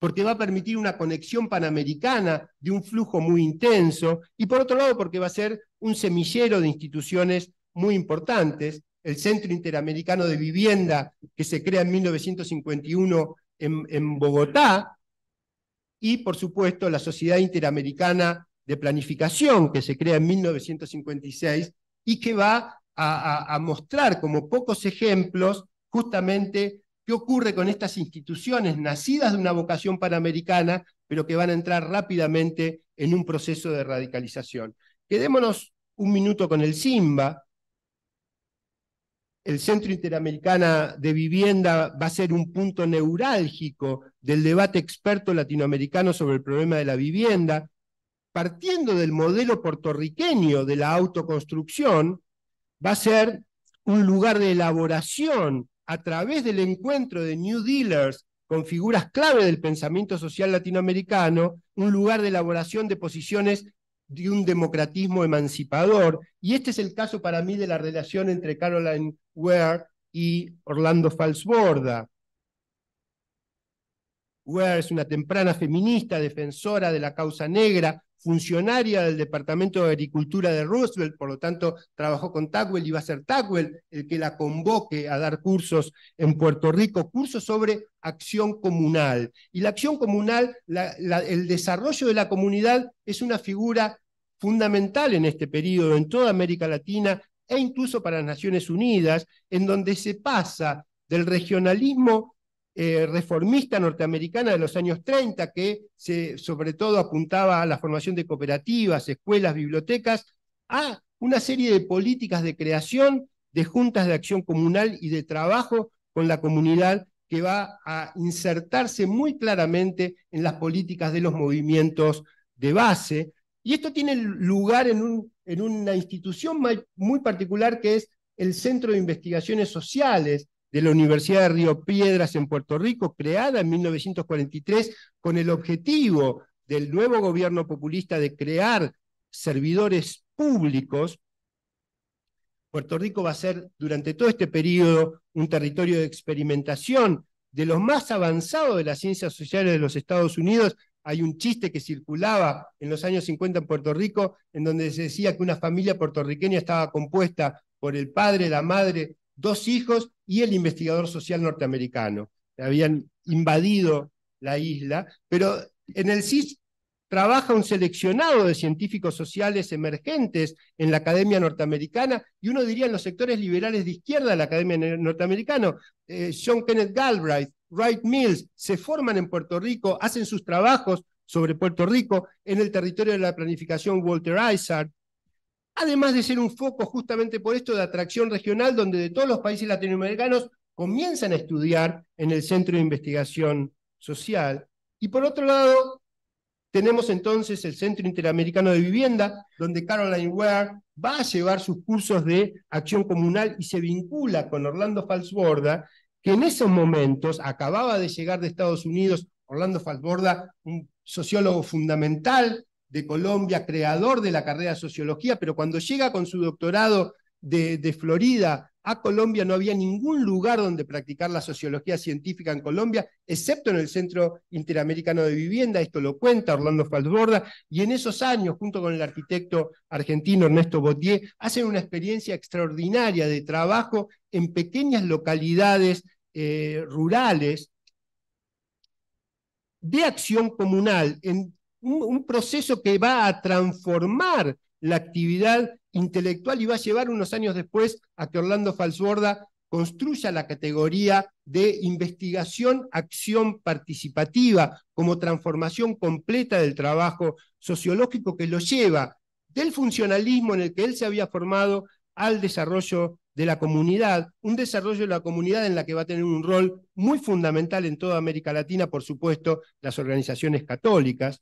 porque va a permitir una conexión panamericana de un flujo muy intenso, y por otro lado, porque va a ser un semillero de instituciones muy importantes. El Centro Interamericano de Vivienda, que se crea en 1951 en Bogotá, y, por supuesto, la Sociedad Interamericana de Planificación, que se crea en 1956 y que va a, mostrar como pocos ejemplos justamente qué ocurre con estas instituciones nacidas de una vocación panamericana, pero que van a entrar rápidamente en un proceso de radicalización. Quedémonos un minuto con el Simba, el Centro Interamericana de Vivienda va a ser un punto neurálgico del debate experto latinoamericano sobre el problema de la vivienda, partiendo del modelo puertorriqueño de la autoconstrucción, va a ser un lugar de elaboración a través del encuentro de New Dealers con figuras clave del pensamiento social latinoamericano, un lugar de elaboración de posiciones de un democratismo emancipador. Y este es el caso para mí de la relación entre Caroline Ware y Orlando Falsborda. Ware es una temprana feminista, defensora de la causa negra, funcionaria del Departamento de Agricultura de Roosevelt, por lo tanto trabajó con Tagwell y va a ser Tagwell el que la convoque a dar cursos en Puerto Rico, cursos sobre acción comunal. Y la acción comunal, el desarrollo de la comunidad es una figura fundamental en este periodo, en toda América Latina e incluso para las Naciones Unidas, en donde se pasa del regionalismo eh, reformista norteamericana de los años 30, que se, sobre todo apuntaba a la formación de cooperativas, escuelas, bibliotecas, a una serie de políticas de creación de juntas de acción comunal y de trabajo con la comunidad que va a insertarse muy claramente en las políticas de los movimientos de base. Y esto tiene lugar en una institución muy particular que es el Centro de Investigaciones Sociales, de la Universidad de Río Piedras en Puerto Rico, creada en 1943 con el objetivo del nuevo gobierno populista de crear servidores públicos, Puerto Rico va a ser durante todo este periodo un territorio de experimentación de los más avanzados de las ciencias sociales de los Estados Unidos. Hay un chiste que circulaba en los años 50 en Puerto Rico, en donde se decía que una familia puertorriqueña estaba compuesta por el padre, la madre, dos hijos y el investigador social norteamericano. Habían invadido la isla, pero en el CIS trabaja un seleccionado de científicos sociales emergentes en la academia norteamericana y uno diría en los sectores liberales de izquierda de la academia norteamericana. Eh, John Kenneth Galbraith, Wright Mills, se forman en Puerto Rico, hacen sus trabajos sobre Puerto Rico en el territorio de la planificación Walter Isaac, además de ser un foco justamente por esto de atracción regional, donde de todos los países latinoamericanos comienzan a estudiar en el Centro de Investigación Social. Y por otro lado, tenemos entonces el Centro Interamericano de Vivienda, donde Caroline Ware va a llevar sus cursos de acción comunal y se vincula con Orlando Falsborda, que en esos momentos acababa de llegar de Estados Unidos, Orlando Falsborda, un sociólogo fundamental de Colombia, creador de la carrera de sociología, pero cuando llega con su doctorado de, de, Florida a Colombia no había ningún lugar donde practicar la sociología científica en Colombia, excepto en el Centro Interamericano de Vivienda, esto lo cuenta Orlando Falborda, y en esos años, junto con el arquitecto argentino Ernesto Botier, hacen una experiencia extraordinaria de trabajo en pequeñas localidades eh, rurales de acción comunal, en un, proceso que va a transformar la actividad intelectual y va a llevar unos años después a que Orlando Falsborda construya la categoría de investigación, acción participativa como transformación completa del trabajo sociológico que lo lleva del funcionalismo en el que él se había formado al desarrollo de la comunidad, un desarrollo de la comunidad en la que va a tener un rol muy fundamental en toda América Latina, por supuesto, las organizaciones católicas,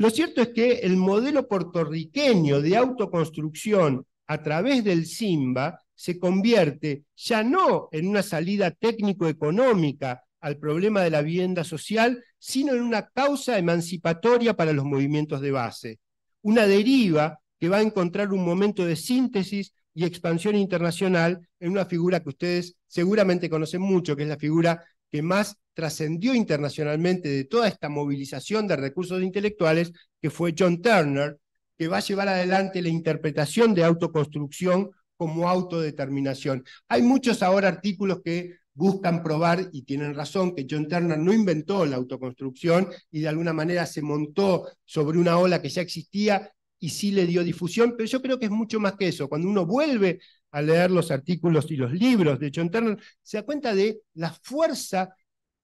lo cierto es que el modelo puertorriqueño de autoconstrucción a través del SIMBA se convierte ya no en una salida técnico-económica al problema de la vivienda social, sino en una causa emancipatoria para los movimientos de base, una deriva que va a encontrar un momento de síntesis y expansión internacional en una figura que ustedes seguramente conocen mucho, que es la figura que más trascendió internacionalmente de toda esta movilización de recursos intelectuales, que fue John Turner, que va a llevar adelante la interpretación de autoconstrucción como autodeterminación. Hay muchos ahora artículos que buscan probar, y tienen razón, que John Turner no inventó la autoconstrucción y de alguna manera se montó sobre una ola que ya existía y sí le dio difusión, pero yo creo que es mucho más que eso. Cuando uno vuelve a leer los artículos y los libros de John Turner, se da cuenta de la fuerza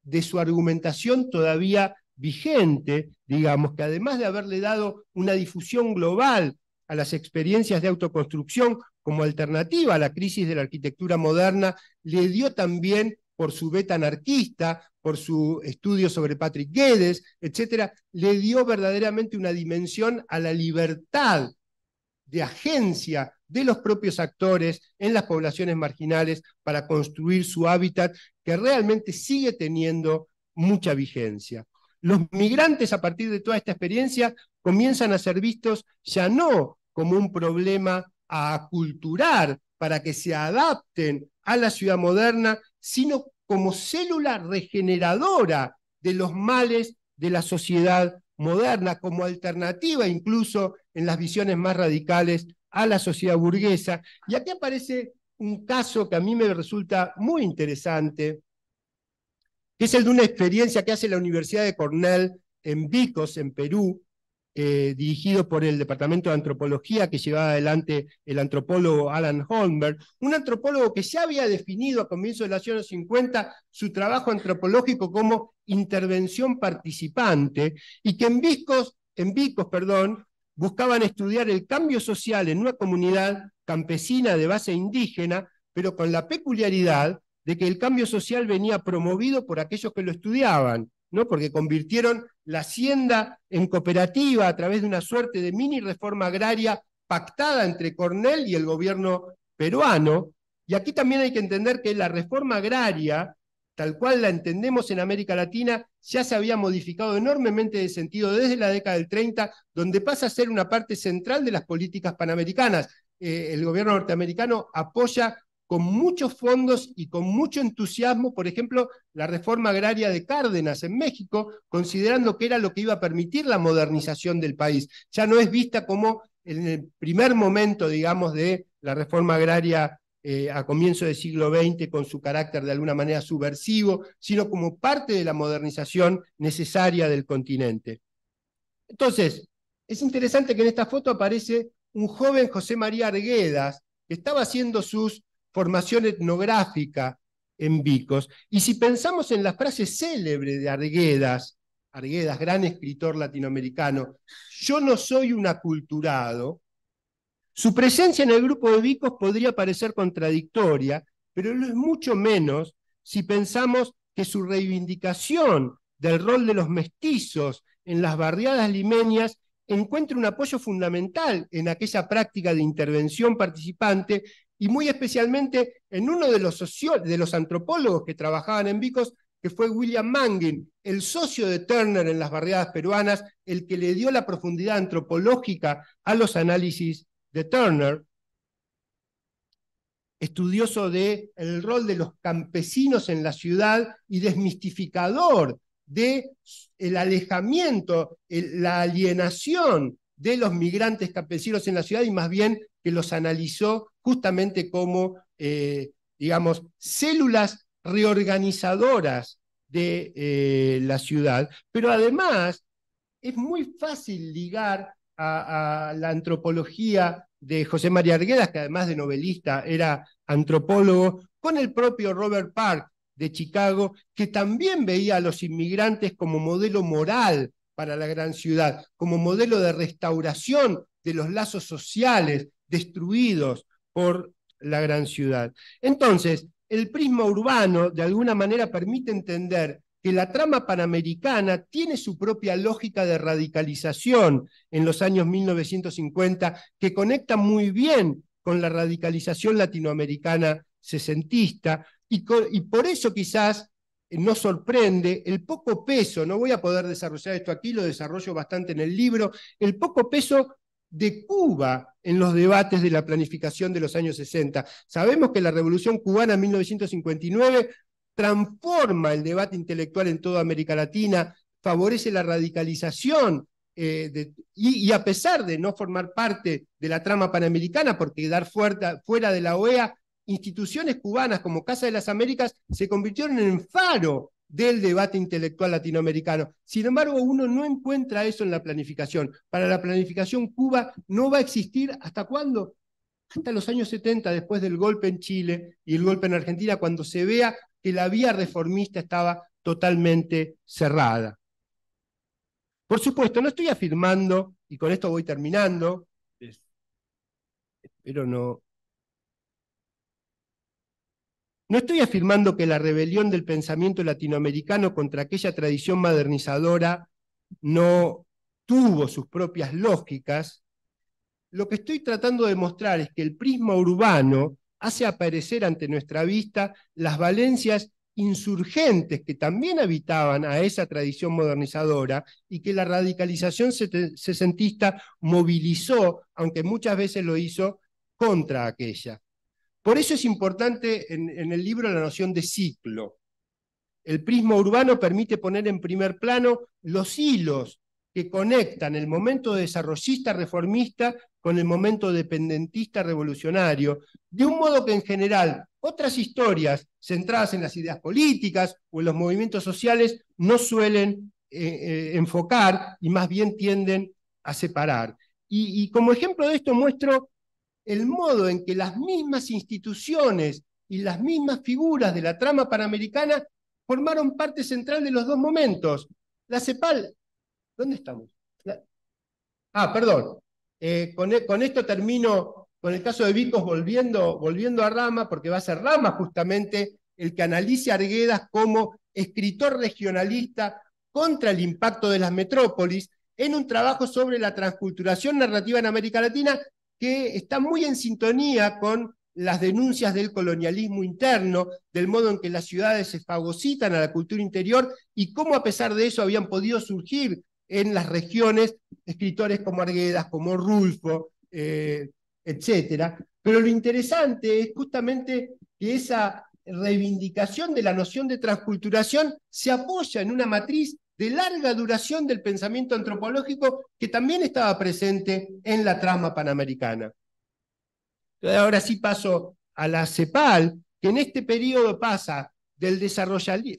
de su argumentación todavía vigente, digamos, que además de haberle dado una difusión global a las experiencias de autoconstrucción como alternativa a la crisis de la arquitectura moderna, le dio también por su beta anarquista, por su estudio sobre Patrick Guedes, etcétera, le dio verdaderamente una dimensión a la libertad de agencia de los propios actores en las poblaciones marginales para construir su hábitat que realmente sigue teniendo mucha vigencia. Los migrantes a partir de toda esta experiencia comienzan a ser vistos ya no como un problema a aculturar para que se adapten a la ciudad moderna, sino como célula regeneradora de los males de la sociedad moderna, como alternativa incluso en las visiones más radicales a la sociedad burguesa. Y aquí aparece un caso que a mí me resulta muy interesante, que es el de una experiencia que hace la Universidad de Cornell en Vicos, en Perú, eh, dirigido por el Departamento de Antropología que llevaba adelante el antropólogo Alan Holmberg, un antropólogo que ya había definido a comienzos de los años 50 su trabajo antropológico como intervención participante y que en Vicos, en Vicos perdón, buscaban estudiar el cambio social en una comunidad campesina de base indígena, pero con la peculiaridad de que el cambio social venía promovido por aquellos que lo estudiaban, ¿no? porque convirtieron la hacienda en cooperativa a través de una suerte de mini reforma agraria pactada entre Cornell y el gobierno peruano. Y aquí también hay que entender que la reforma agraria tal cual la entendemos en América Latina, ya se había modificado enormemente de sentido desde la década del 30, donde pasa a ser una parte central de las políticas panamericanas. Eh, el gobierno norteamericano apoya con muchos fondos y con mucho entusiasmo, por ejemplo, la reforma agraria de Cárdenas en México, considerando que era lo que iba a permitir la modernización del país. Ya no es vista como en el primer momento, digamos, de la reforma agraria eh, a comienzos del siglo XX con su carácter de alguna manera subversivo, sino como parte de la modernización necesaria del continente. Entonces, es interesante que en esta foto aparece un joven José María Arguedas, que estaba haciendo su formación etnográfica en Vicos. Y si pensamos en la frase célebre de Arguedas, Arguedas, gran escritor latinoamericano, yo no soy un aculturado, su presencia en el grupo de Vicos podría parecer contradictoria, pero lo es mucho menos si pensamos que su reivindicación del rol de los mestizos en las barriadas limeñas encuentra un apoyo fundamental en aquella práctica de intervención participante y muy especialmente en uno de los, de los antropólogos que trabajaban en Vicos, que fue William Mangin, el socio de Turner en las barriadas peruanas, el que le dio la profundidad antropológica a los análisis de Turner, estudioso del rol de los campesinos en la ciudad y desmistificador del el alejamiento, la alienación de los migrantes campesinos en la ciudad y más bien que los analizó justamente como, eh, digamos, células reorganizadoras de eh, la ciudad. Pero además es muy fácil ligar a, la antropología de José María Arguedas, que además de novelista era antropólogo, con el propio Robert Park de Chicago, que también veía a los inmigrantes como modelo moral para la gran ciudad, como modelo de restauración de los lazos sociales destruidos por la gran ciudad. Entonces, el prisma urbano de alguna manera permite entender que la trama panamericana tiene su propia lógica de radicalización en los años 1950, que conecta muy bien con la radicalización latinoamericana sesentista, y, por eso quizás eh, nos sorprende el poco peso, no voy a poder desarrollar esto aquí, lo desarrollo bastante en el libro, el poco peso de Cuba en los debates de la planificación de los años 60. Sabemos que la Revolución Cubana en 1959 transforma el debate intelectual en toda América Latina, favorece la radicalización eh, y, a pesar de no formar parte de la trama panamericana porque dar fuera, fuera de la OEA, instituciones cubanas como Casa de las Américas se convirtieron en faro del debate intelectual latinoamericano. Sin embargo, uno no encuentra eso en la planificación. Para la planificación, Cuba no va a existir hasta cuándo? Hasta los años 70, después del golpe en Chile y el golpe en Argentina, cuando se vea que la vía reformista estaba totalmente cerrada. Por supuesto, no estoy afirmando, y con esto voy terminando, pero no... No estoy afirmando que la rebelión del pensamiento latinoamericano contra aquella tradición modernizadora no tuvo sus propias lógicas. Lo que estoy tratando de mostrar es que el prisma urbano hace aparecer ante nuestra vista las valencias insurgentes que también habitaban a esa tradición modernizadora y que la radicalización sesentista movilizó, aunque muchas veces lo hizo, contra aquella. Por eso es importante en, el libro la noción de ciclo. El prisma urbano permite poner en primer plano los hilos que conectan el momento desarrollista reformista con el momento dependentista revolucionario, de un modo que en general otras historias centradas en las ideas políticas o en los movimientos sociales no suelen eh, eh, enfocar y más bien tienden a separar. Y, como ejemplo de esto muestro el modo en que las mismas instituciones y las mismas figuras de la trama panamericana formaron parte central de los dos momentos. La CEPAL, ¿dónde estamos? ah, perdón, eh, e, con, esto termino con el caso de Vicos volviendo, volviendo a Rama, porque va a ser Rama justamente el que analice a Arguedas como escritor regionalista contra el impacto de las metrópolis en un trabajo sobre la transculturación narrativa en América Latina que está muy en sintonía con las denuncias del colonialismo interno, del modo en que las ciudades se fagocitan a la cultura interior y cómo a pesar de eso habían podido surgir en las regiones, escritores como Arguedas, como Rulfo, eh, etc. Pero lo interesante es justamente que esa reivindicación de la noción de transculturación se apoya en una matriz de larga duración del pensamiento antropológico que también estaba presente en la trama panamericana. Ahora sí paso a la CEPAL, que en este periodo pasa del,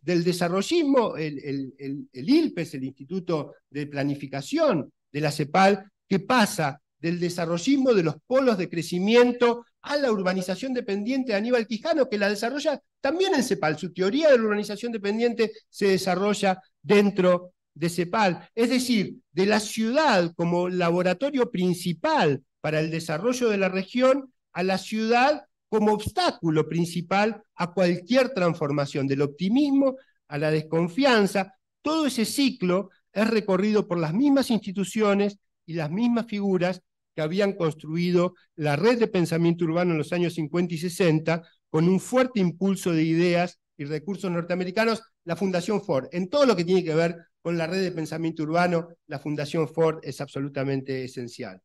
del desarrollismo, el, el, el, el, ILPES, el Instituto de Planificación de la CEPAL, que pasa del desarrollismo de los polos de crecimiento a la urbanización dependiente de Aníbal Quijano, que la desarrolla también en CEPAL. Su teoría de la urbanización dependiente se desarrolla dentro de CEPAL. Es decir, de la ciudad como laboratorio principal para el desarrollo de la región a la ciudad como obstáculo principal a cualquier transformación, del optimismo a la desconfianza. Todo ese ciclo es recorrido por las mismas instituciones y las mismas figuras que habían construido la red de pensamiento urbano en los años 50 y 60, con un fuerte impulso de ideas y recursos norteamericanos, la Fundación Ford. En todo lo que tiene que ver con la red de pensamiento urbano, la Fundación Ford es absolutamente esencial.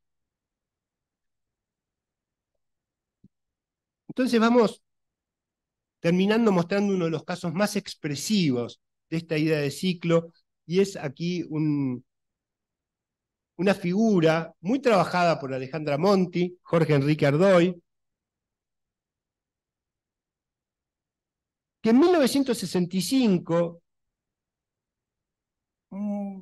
Entonces vamos terminando mostrando uno de los casos más expresivos de esta idea de ciclo, y es aquí una figura muy trabajada por Alejandra Monti, Jorge Enrique Ardoy, que en 1965 mm,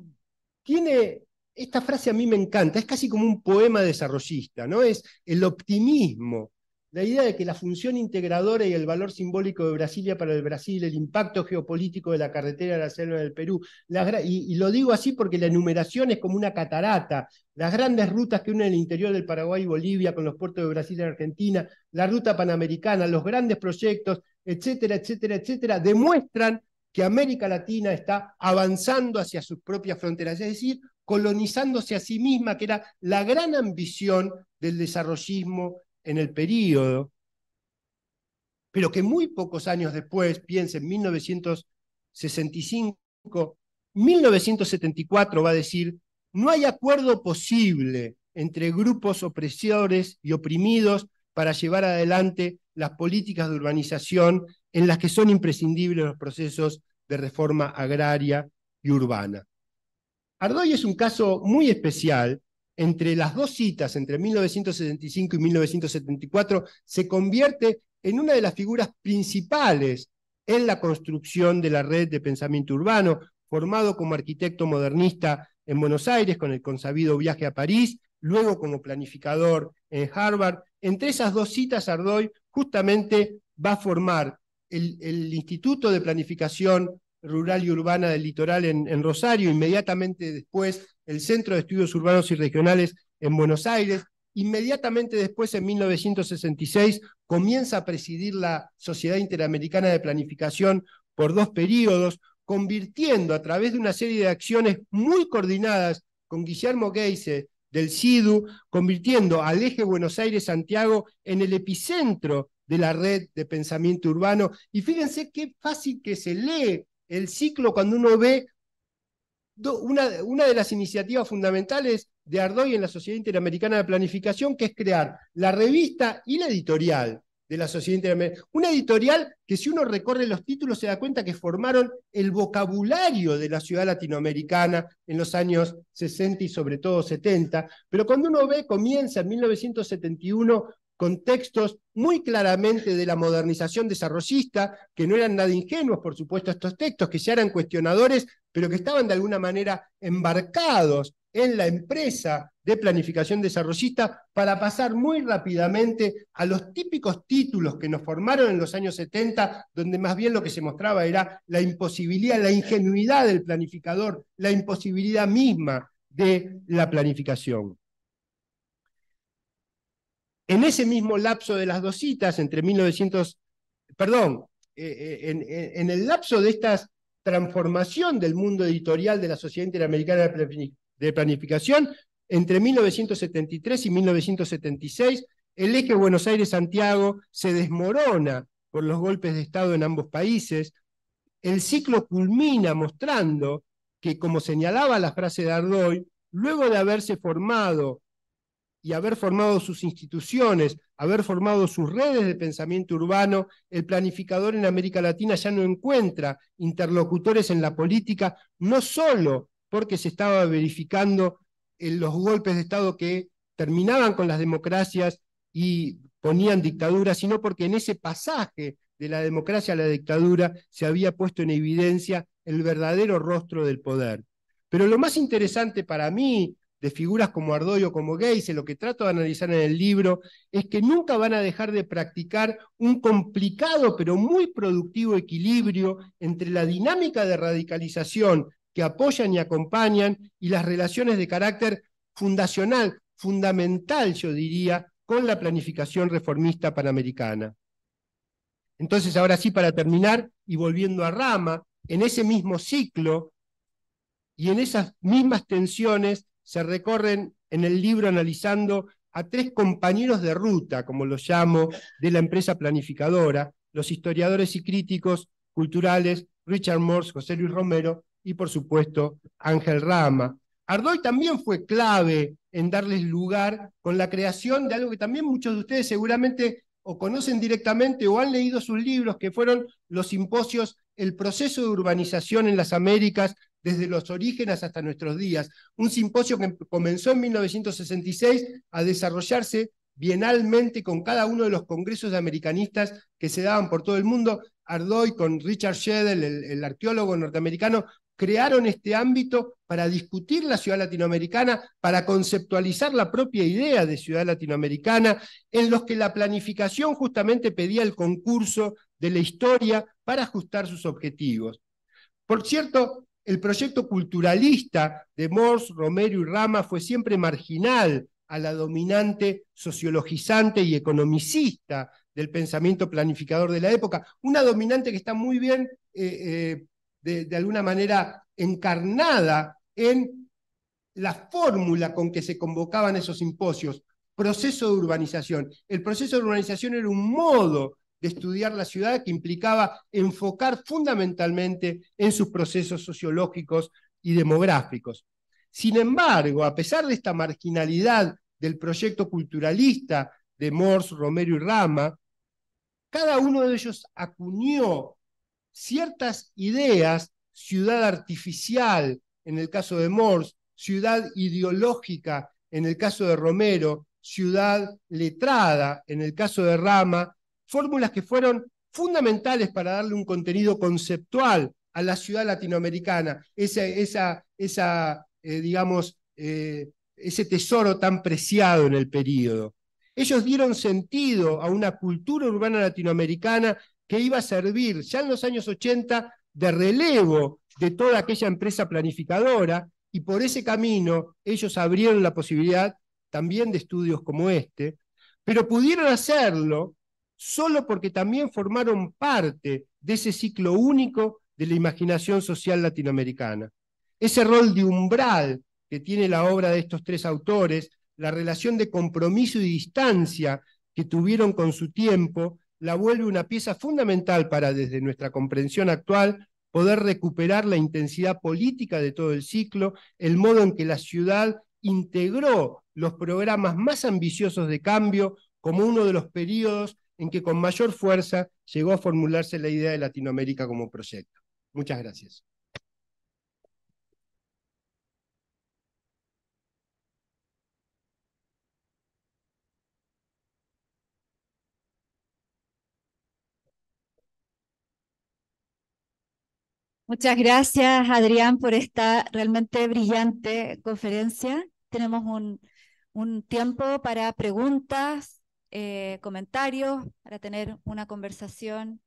tiene, esta frase a mí me encanta, es casi como un poema desarrollista, ¿no? Es el optimismo la idea de que la función integradora y el valor simbólico de Brasilia para el Brasil, el impacto geopolítico de la carretera de la selva del Perú, y, y, lo digo así porque la enumeración es como una catarata, las grandes rutas que unen el interior del Paraguay y Bolivia con los puertos de Brasil y Argentina, la ruta panamericana, los grandes proyectos, etcétera, etcétera, etcétera, demuestran que América Latina está avanzando hacia sus propias fronteras, es decir, colonizándose a sí misma, que era la gran ambición del desarrollismo en el periodo, pero que muy pocos años después, en 1965, 1974 va a decir, no hay acuerdo posible entre grupos opresores y oprimidos para llevar adelante las políticas de urbanización en las que son imprescindibles los procesos de reforma agraria y urbana. Ardoy es un caso muy especial entre las dos citas, entre 1975 y 1974, se convierte en una de las figuras principales en la construcción de la red de pensamiento urbano, formado como arquitecto modernista en Buenos Aires con el consabido viaje a París, luego como planificador en Harvard. Entre esas dos citas, Ardoy justamente va a formar el, Instituto de Planificación Rural y Urbana del Litoral en Rosario, inmediatamente después el Centro de Estudios Urbanos y Regionales en Buenos Aires. Inmediatamente después, en 1966, comienza a presidir la Sociedad Interamericana de Planificación por dos periodos, convirtiendo a través de una serie de acciones muy coordinadas con Guillermo Geise del SIDU, convirtiendo al eje Buenos Aires-Santiago en el epicentro de la red de pensamiento urbano. Y fíjense qué fácil que se lee el ciclo cuando uno ve una, una de las iniciativas fundamentales de Ardoy en la Sociedad Interamericana de Planificación, que es crear la revista y la editorial de la Sociedad Interamericana. Una editorial que si uno recorre los títulos se da cuenta que formaron el vocabulario de la ciudad latinoamericana en los años 60 y sobre todo 70, pero cuando uno ve, comienza en 1971 contextos muy claramente de la modernización desarrollista, que no eran nada ingenuos, por supuesto, estos textos, que ya eran cuestionadores, pero que estaban de alguna manera embarcados en la empresa de planificación desarrollista para pasar muy rápidamente a los típicos títulos que nos formaron en los años 70, donde más bien lo que se mostraba era la imposibilidad, la ingenuidad del planificador, la imposibilidad misma de la planificación. En ese mismo lapso de las dos citas, entre 1900, perdón, eh, eh, en, el lapso de esta transformación del mundo editorial de la Sociedad Interamericana de Planificación, entre 1973 y 1976, el eje Buenos Aires-Santiago se desmorona por los golpes de Estado en ambos países. El ciclo culmina mostrando que, como señalaba la frase de Ardoy, luego de haberse formado y haber formado sus instituciones, haber formado sus redes de pensamiento urbano, el planificador en América Latina ya no encuentra interlocutores en la política, no solo porque se estaba verificando eh, los golpes de Estado que terminaban con las democracias y ponían dictaduras, sino porque en ese pasaje de la democracia a la dictadura se había puesto en evidencia el verdadero rostro del poder. Pero lo más interesante para mí de figuras como Ardoy como Geise, lo que trato de analizar en el libro, es que nunca van a dejar de practicar un complicado pero muy productivo equilibrio entre la dinámica de radicalización que apoyan y acompañan y las relaciones de carácter fundacional, fundamental, yo diría, con la planificación reformista panamericana. Entonces, ahora sí, para terminar, y volviendo a Rama, en ese mismo ciclo y en esas mismas tensiones se recorren en el libro analizando a tres compañeros de ruta, como los llamo, de la empresa planificadora, los historiadores y críticos culturales Richard Morse, José Luis Romero y por supuesto Ángel Rama. Ardoy también fue clave en darles lugar con la creación de algo que también muchos de ustedes seguramente o conocen directamente o han leído sus libros, que fueron los simposios El proceso de urbanización en las Américas desde los orígenes hasta nuestros días. Un simposio que em, comenzó en 1966 a desarrollarse bienalmente con cada uno de los congresos americanistas que se daban por todo el mundo. Ardoy con Richard Shedel, el arqueólogo norteamericano, crearon este ámbito para discutir la ciudad latinoamericana, para conceptualizar la propia idea de ciudad latinoamericana, en los que la planificación justamente pedía el concurso de la historia para ajustar sus objetivos. Por cierto, el proyecto culturalista de Morse, Romero y Rama fue siempre marginal a la dominante sociologizante y economicista del pensamiento planificador de la época, una dominante que está muy bien, eh, eh, de, de alguna manera, encarnada en la fórmula con que se convocaban esos simposios, proceso de urbanización. El proceso de urbanización era un modo de estudiar la ciudad que implicaba enfocar fundamentalmente en sus procesos sociológicos y demográficos. Sin embargo, a pesar de esta marginalidad del proyecto culturalista de Morse, Romero y Rama, cada uno de ellos acuñó ciertas ideas, ciudad artificial en el caso de Morse, ciudad ideológica en el caso de Romero, ciudad letrada en el caso de Rama, fórmulas que fueron fundamentales para darle un contenido conceptual a la ciudad latinoamericana, esa, esa, eh, digamos, eh, ese tesoro tan preciado en el periodo. Ellos dieron sentido a una cultura urbana latinoamericana que iba a servir ya en los años 80 de relevo de toda aquella empresa planificadora y por ese camino ellos abrieron la posibilidad también de estudios como este, pero pudieron hacerlo solo porque también formaron parte de ese ciclo único de la imaginación social latinoamericana. Ese rol de umbral que tiene la obra de estos tres autores, la relación de compromiso y distancia que tuvieron con su tiempo, la vuelve una pieza fundamental para, desde nuestra comprensión actual, poder recuperar la intensidad política de todo el ciclo, el modo en que la ciudad integró los programas más ambiciosos de cambio como uno de los periodos en que con mayor fuerza llegó a formularse la idea de Latinoamérica como proyecto. Muchas gracias. Muchas gracias, Adrián, por esta realmente brillante conferencia. Tenemos un, un tiempo para preguntas, eh, comentarios, para tener una conversación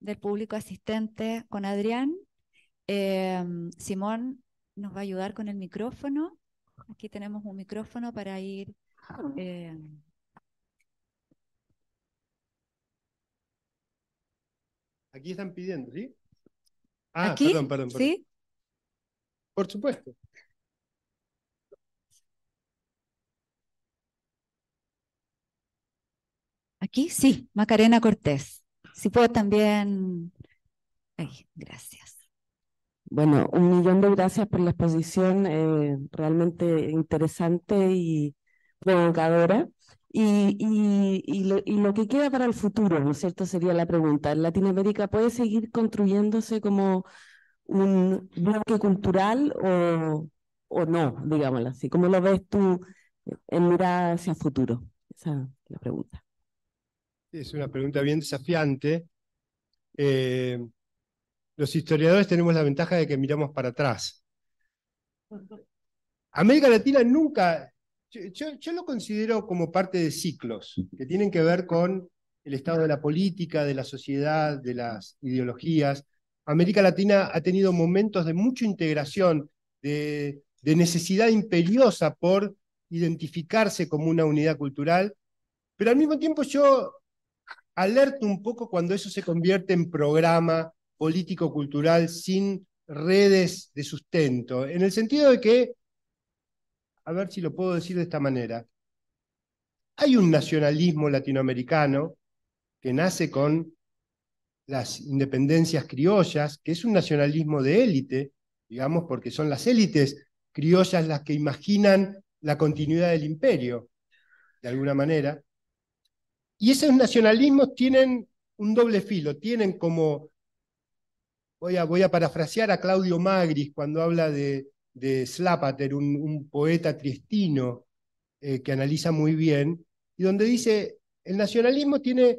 del público asistente con Adrián. Eh, Simón nos va a ayudar con el micrófono. Aquí tenemos un micrófono para ir... Eh, Aquí están pidiendo, ¿sí? Ah, ¿Aquí? Perdón, perdón, perdón. ¿Sí? Por supuesto. Aquí sí, Macarena Cortés. Si puedo también. gracias. Bueno, un millón de gracias por la exposición, eh, realmente interesante y provocadora. Y, lo, que queda para el futuro, ¿no es cierto? Sería la pregunta. ¿Latinoamérica puede seguir construyéndose como un bloque cultural o, o no, digámoslo así? ¿Cómo lo ves tú en mirar hacia el futuro? Esa es la pregunta. Es una pregunta bien desafiante. Eh, los historiadores tenemos la ventaja de que miramos para atrás. América Latina nunca, yo, lo considero como parte de ciclos que tienen que ver con el estado de la política, de la sociedad, de las ideologías. América Latina ha tenido momentos de mucha integración, de necesidad imperiosa por identificarse como una unidad cultural, pero al mismo tiempo yo alerta un poco cuando eso se convierte en programa político-cultural sin redes de sustento, en el sentido de que, a ver si lo puedo decir de esta manera, hay un nacionalismo latinoamericano que nace con las independencias criollas, que es un nacionalismo de élite, digamos, porque son las élites criollas las que imaginan la continuidad del imperio, de alguna manera, y esos nacionalismos tienen un doble filo, tienen como, voy a, voy a parafrasear a Claudio Magris cuando habla de, Slapater, un, poeta triestino eh, que analiza muy bien, y donde dice, el nacionalismo tiene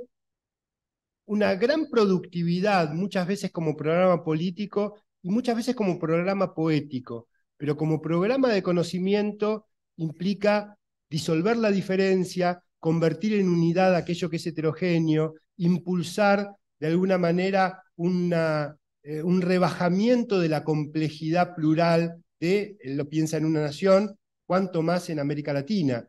una gran productividad, muchas veces como programa político y muchas veces como programa poético, pero como programa de conocimiento implica disolver la diferencia, convertir en unidad aquello que es heterogéneo, impulsar de alguna manera eh, un rebajamiento de la complejidad plural de, eh, lo piensa en una nación, cuanto más en América Latina.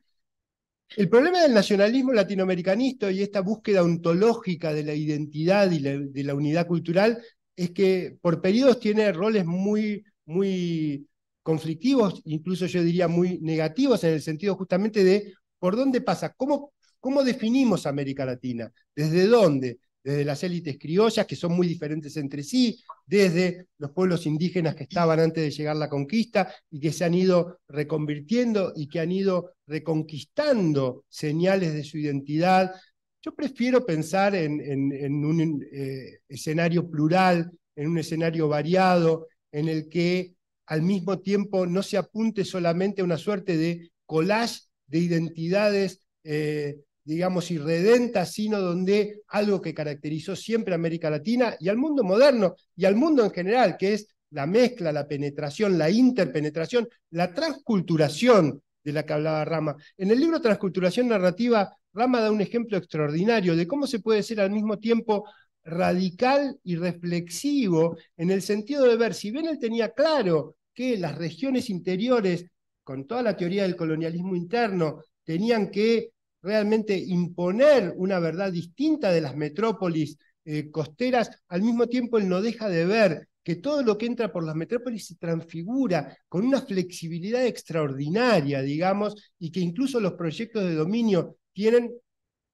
El problema del nacionalismo latinoamericanista y esta búsqueda ontológica de la identidad y de la unidad cultural es que por periodos tiene roles muy, muy conflictivos, incluso yo diría muy negativos, en el sentido justamente de ¿Por dónde pasa? ¿Cómo, cómo definimos América Latina? ¿Desde dónde? Desde las élites criollas, que son muy diferentes entre sí, desde los pueblos indígenas que estaban antes de llegar la conquista y que se han ido reconvirtiendo y que han ido reconquistando señales de su identidad. Yo prefiero pensar en, un eh, escenario plural, en un escenario variado, en el que al mismo tiempo no se apunte solamente a una suerte de collage de identidades, eh, digamos, irredentas, sino donde algo que caracterizó siempre a América Latina y al mundo moderno y al mundo en general, que es la mezcla, la penetración, la interpenetración, la transculturación de la que hablaba Rama. En el libro Transculturación Narrativa, Rama da un ejemplo extraordinario de cómo se puede ser al mismo tiempo radical y reflexivo en el sentido de ver, si bien él tenía claro que las regiones interiores con toda la teoría del colonialismo interno, tenían que realmente imponer una verdad distinta de las metrópolis eh, costeras, al mismo tiempo él no deja de ver que todo lo que entra por las metrópolis se transfigura con una flexibilidad extraordinaria, digamos, y que incluso los proyectos de dominio tienen,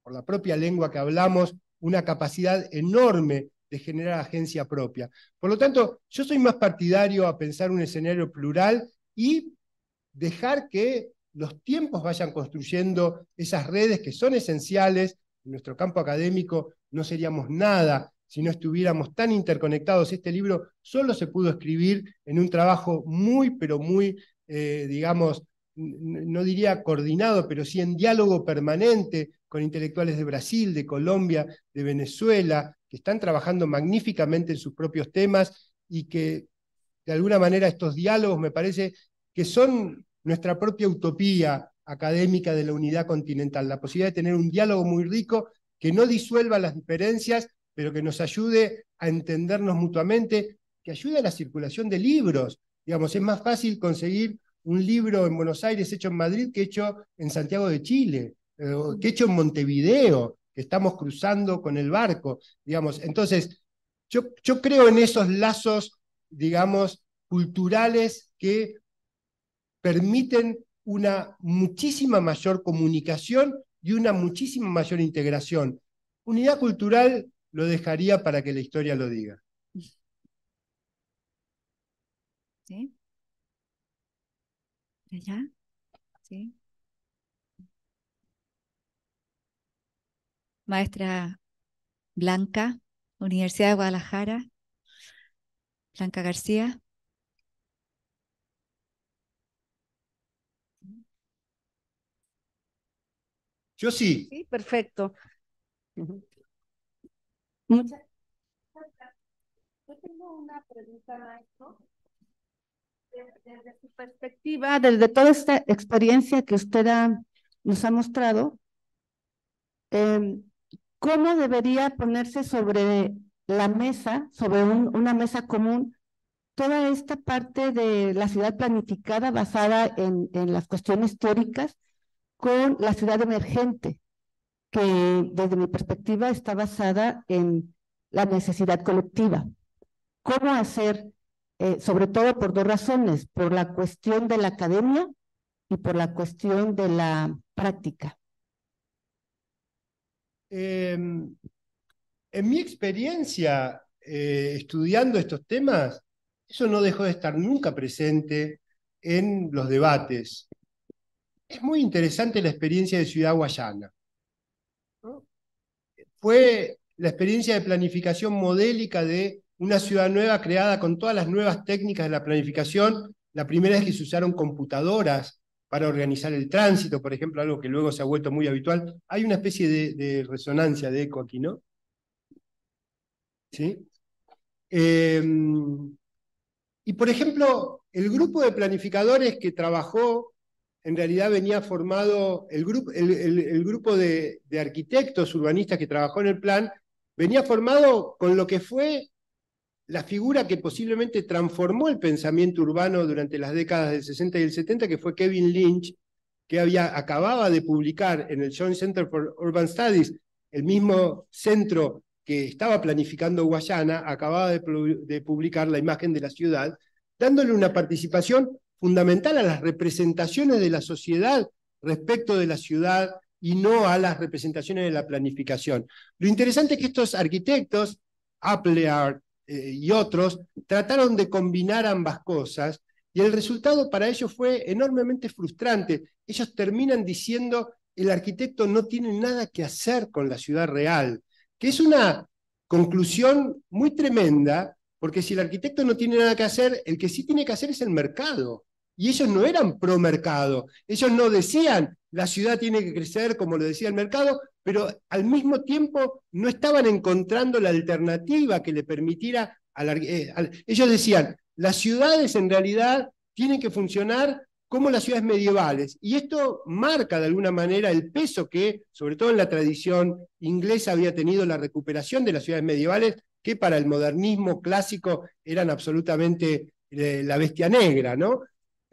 por la propia lengua que hablamos, una capacidad enorme de generar agencia propia. Por lo tanto, yo soy más partidario a pensar un escenario plural y dejar que los tiempos vayan construyendo esas redes que son esenciales. En nuestro campo académico no seríamos nada si no estuviéramos tan interconectados. Este libro solo se pudo escribir en un trabajo muy, pero muy, eh, digamos, no diría coordinado, pero sí en diálogo permanente con intelectuales de Brasil, de Colombia, de Venezuela, que están trabajando magníficamente en sus propios temas y que de alguna manera estos diálogos me parece que son nuestra propia utopía académica de la unidad continental, la posibilidad de tener un diálogo muy rico que no disuelva las diferencias, pero que nos ayude a entendernos mutuamente, que ayude a la circulación de libros. Digamos, es más fácil conseguir un libro en Buenos Aires hecho en Madrid que hecho en Santiago de Chile, eh, que hecho en Montevideo, que estamos cruzando con el barco. Digamos, entonces, yo, yo creo en esos lazos, digamos, culturales que permiten una muchísima mayor comunicación y una muchísima mayor integración. Unidad cultural lo dejaría para que la historia lo diga. ¿Sí? ¿Allá? ¿Sí? Maestra Blanca, Universidad de Guadalajara, Blanca García. Yo sí. Sí, perfecto. Muchas gracias. Yo tengo una pregunta, maestro. Desde, desde su perspectiva, desde toda esta experiencia que usted nos ha mostrado, em, ¿cómo debería ponerse sobre la mesa, sobre una mesa común, toda esta parte de la ciudad planificada basada en, en las cuestiones teóricas con la ciudad emergente, que desde mi perspectiva está basada en la necesidad colectiva. ¿Cómo hacer, eh, sobre todo por dos razones, por la cuestión de la academia y por la cuestión de la práctica? Em, en mi experiencia eh, estudiando estos temas, eso no dejó de estar nunca presente en los debates es muy interesante la experiencia de Ciudad Guayana. Fue la experiencia de planificación modélica de una ciudad nueva creada con todas las nuevas técnicas de la planificación. La primera es que se usaron computadoras para organizar el tránsito, por ejemplo, algo que luego se ha vuelto muy habitual. Hay una especie de, resonancia de eco aquí, ¿no? ¿Sí? Em, y por ejemplo, el grupo de planificadores que trabajó en realidad venía formado, el, grupo, el, grupo de, arquitectos urbanistas que trabajó en el plan, venía formado con lo que fue la figura que posiblemente transformó el pensamiento urbano durante las décadas del 60 y el 70, que fue Kevin Lynch, que había, acababa de publicar en el Joint Center for Urban Studies, el mismo centro que estaba planificando Guayana, acababa de publicar la imagen de la ciudad, dándole una participación fundamental a las representaciones de la sociedad respecto de la ciudad y no a las representaciones de la planificación. Lo interesante es que estos arquitectos, Apple eh, y otros, trataron de combinar ambas cosas y el resultado para ellos fue enormemente frustrante. Ellos terminan diciendo, el arquitecto no tiene nada que hacer con la ciudad real, que es una conclusión muy tremenda, porque si el arquitecto no tiene nada que hacer, el que sí tiene que hacer es el mercado. Y ellos no eran pro mercado, ellos no decían la ciudad tiene que crecer como lo decía el mercado, pero al mismo tiempo no estaban encontrando la alternativa que le permitiera... Eh, ellos decían, las ciudades en realidad tienen que funcionar como las ciudades medievales. Y esto marca de alguna manera el peso que, sobre todo en la tradición inglesa, había tenido la recuperación de las ciudades medievales, que para el modernismo clásico eran absolutamente eh, la bestia negra, ¿no?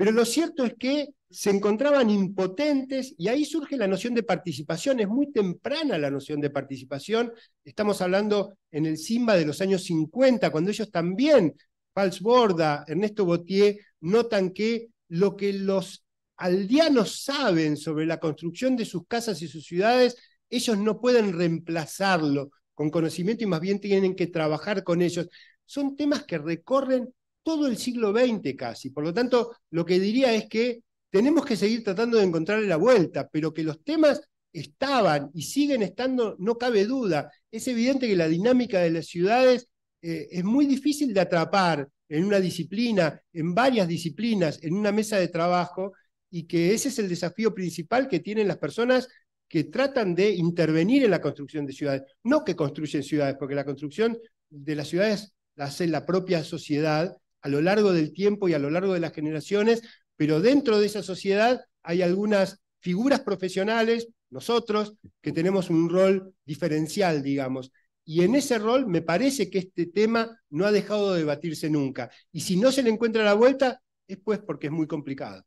Pero lo cierto es que se encontraban impotentes y ahí surge la noción de participación. Es muy temprana la noción de participación. Estamos hablando en el Simba de los años 50, cuando ellos también, Pals Borda, Ernesto Botier, notan que lo que los aldeanos saben sobre la construcción de sus casas y sus ciudades, ellos no pueden reemplazarlo con conocimiento y más bien tienen que trabajar con ellos. Son temas que recorren todo el siglo XX casi. Por lo tanto, lo que diría es que tenemos que seguir tratando de encontrar la vuelta, pero que los temas estaban y siguen estando, no cabe duda. Es evidente que la dinámica de las ciudades eh, es muy difícil de atrapar en una disciplina, en varias disciplinas, en una mesa de trabajo, y que ese es el desafío principal que tienen las personas que tratan de intervenir en la construcción de ciudades, no que construyen ciudades, porque la construcción de las ciudades la hace la propia sociedad a lo largo del tiempo y a lo largo de las generaciones, pero dentro de esa sociedad hay algunas figuras profesionales, nosotros, que tenemos un rol diferencial, digamos. Y en ese rol me parece que este tema no ha dejado de debatirse nunca. Y si no se le encuentra la vuelta, es pues porque es muy complicado.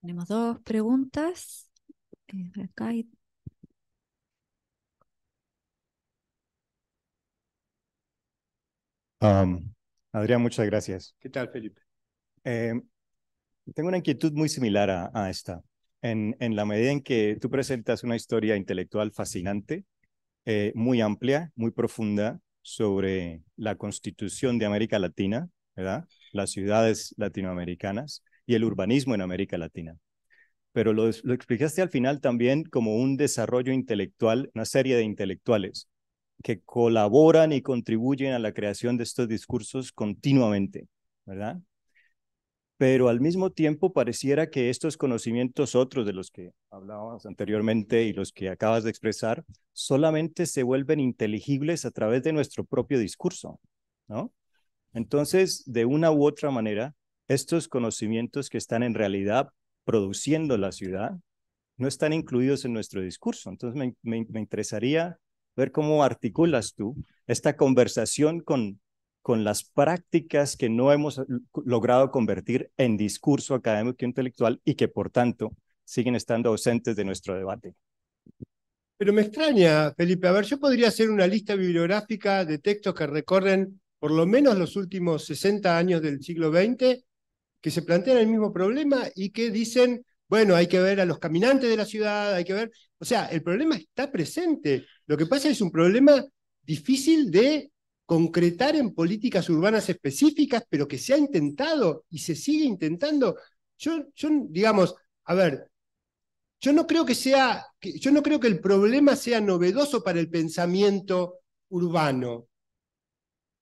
Tenemos dos preguntas. Eh, um, Adrián, muchas gracias. ¿Qué tal, Felipe? Eh, tengo una inquietud muy similar a, esta. En, la medida en que tú presentas una historia intelectual fascinante, eh, muy amplia, muy profunda, sobre la constitución de América Latina, ¿verdad? las ciudades latinoamericanas y el urbanismo en América Latina. Pero lo explicaste al final también como un desarrollo intelectual, una serie de intelectuales, que colaboran y contribuyen a la creación de estos discursos continuamente, ¿verdad? Pero al mismo tiempo pareciera que estos conocimientos, otros de los que hablábamos anteriormente y los que acabas de expresar, solamente se vuelven inteligibles a través de nuestro propio discurso, ¿no? Entonces, de una u otra manera, estos conocimientos que están en realidad produciendo la ciudad no están incluidos en nuestro discurso. Entonces, me, me interesaría ver cómo articulas tú esta conversación con, con las prácticas que no hemos logrado convertir en discurso académico e intelectual y que por tanto siguen estando ausentes de nuestro debate. Pero me extraña, Felipe. A ver, yo podría hacer una lista bibliográfica de textos que recorren por lo menos los últimos 60 años del siglo XX, que se plantean el mismo problema y que dicen bueno, hay que ver a los caminantes de la ciudad, hay que ver. O sea, el problema está presente. Lo que pasa es un problema difícil de concretar en políticas urbanas específicas, pero que se ha intentado y se sigue intentando. Yo, digamos, a ver, yo no creo que sea, yo no creo que el problema sea novedoso para el pensamiento urbano.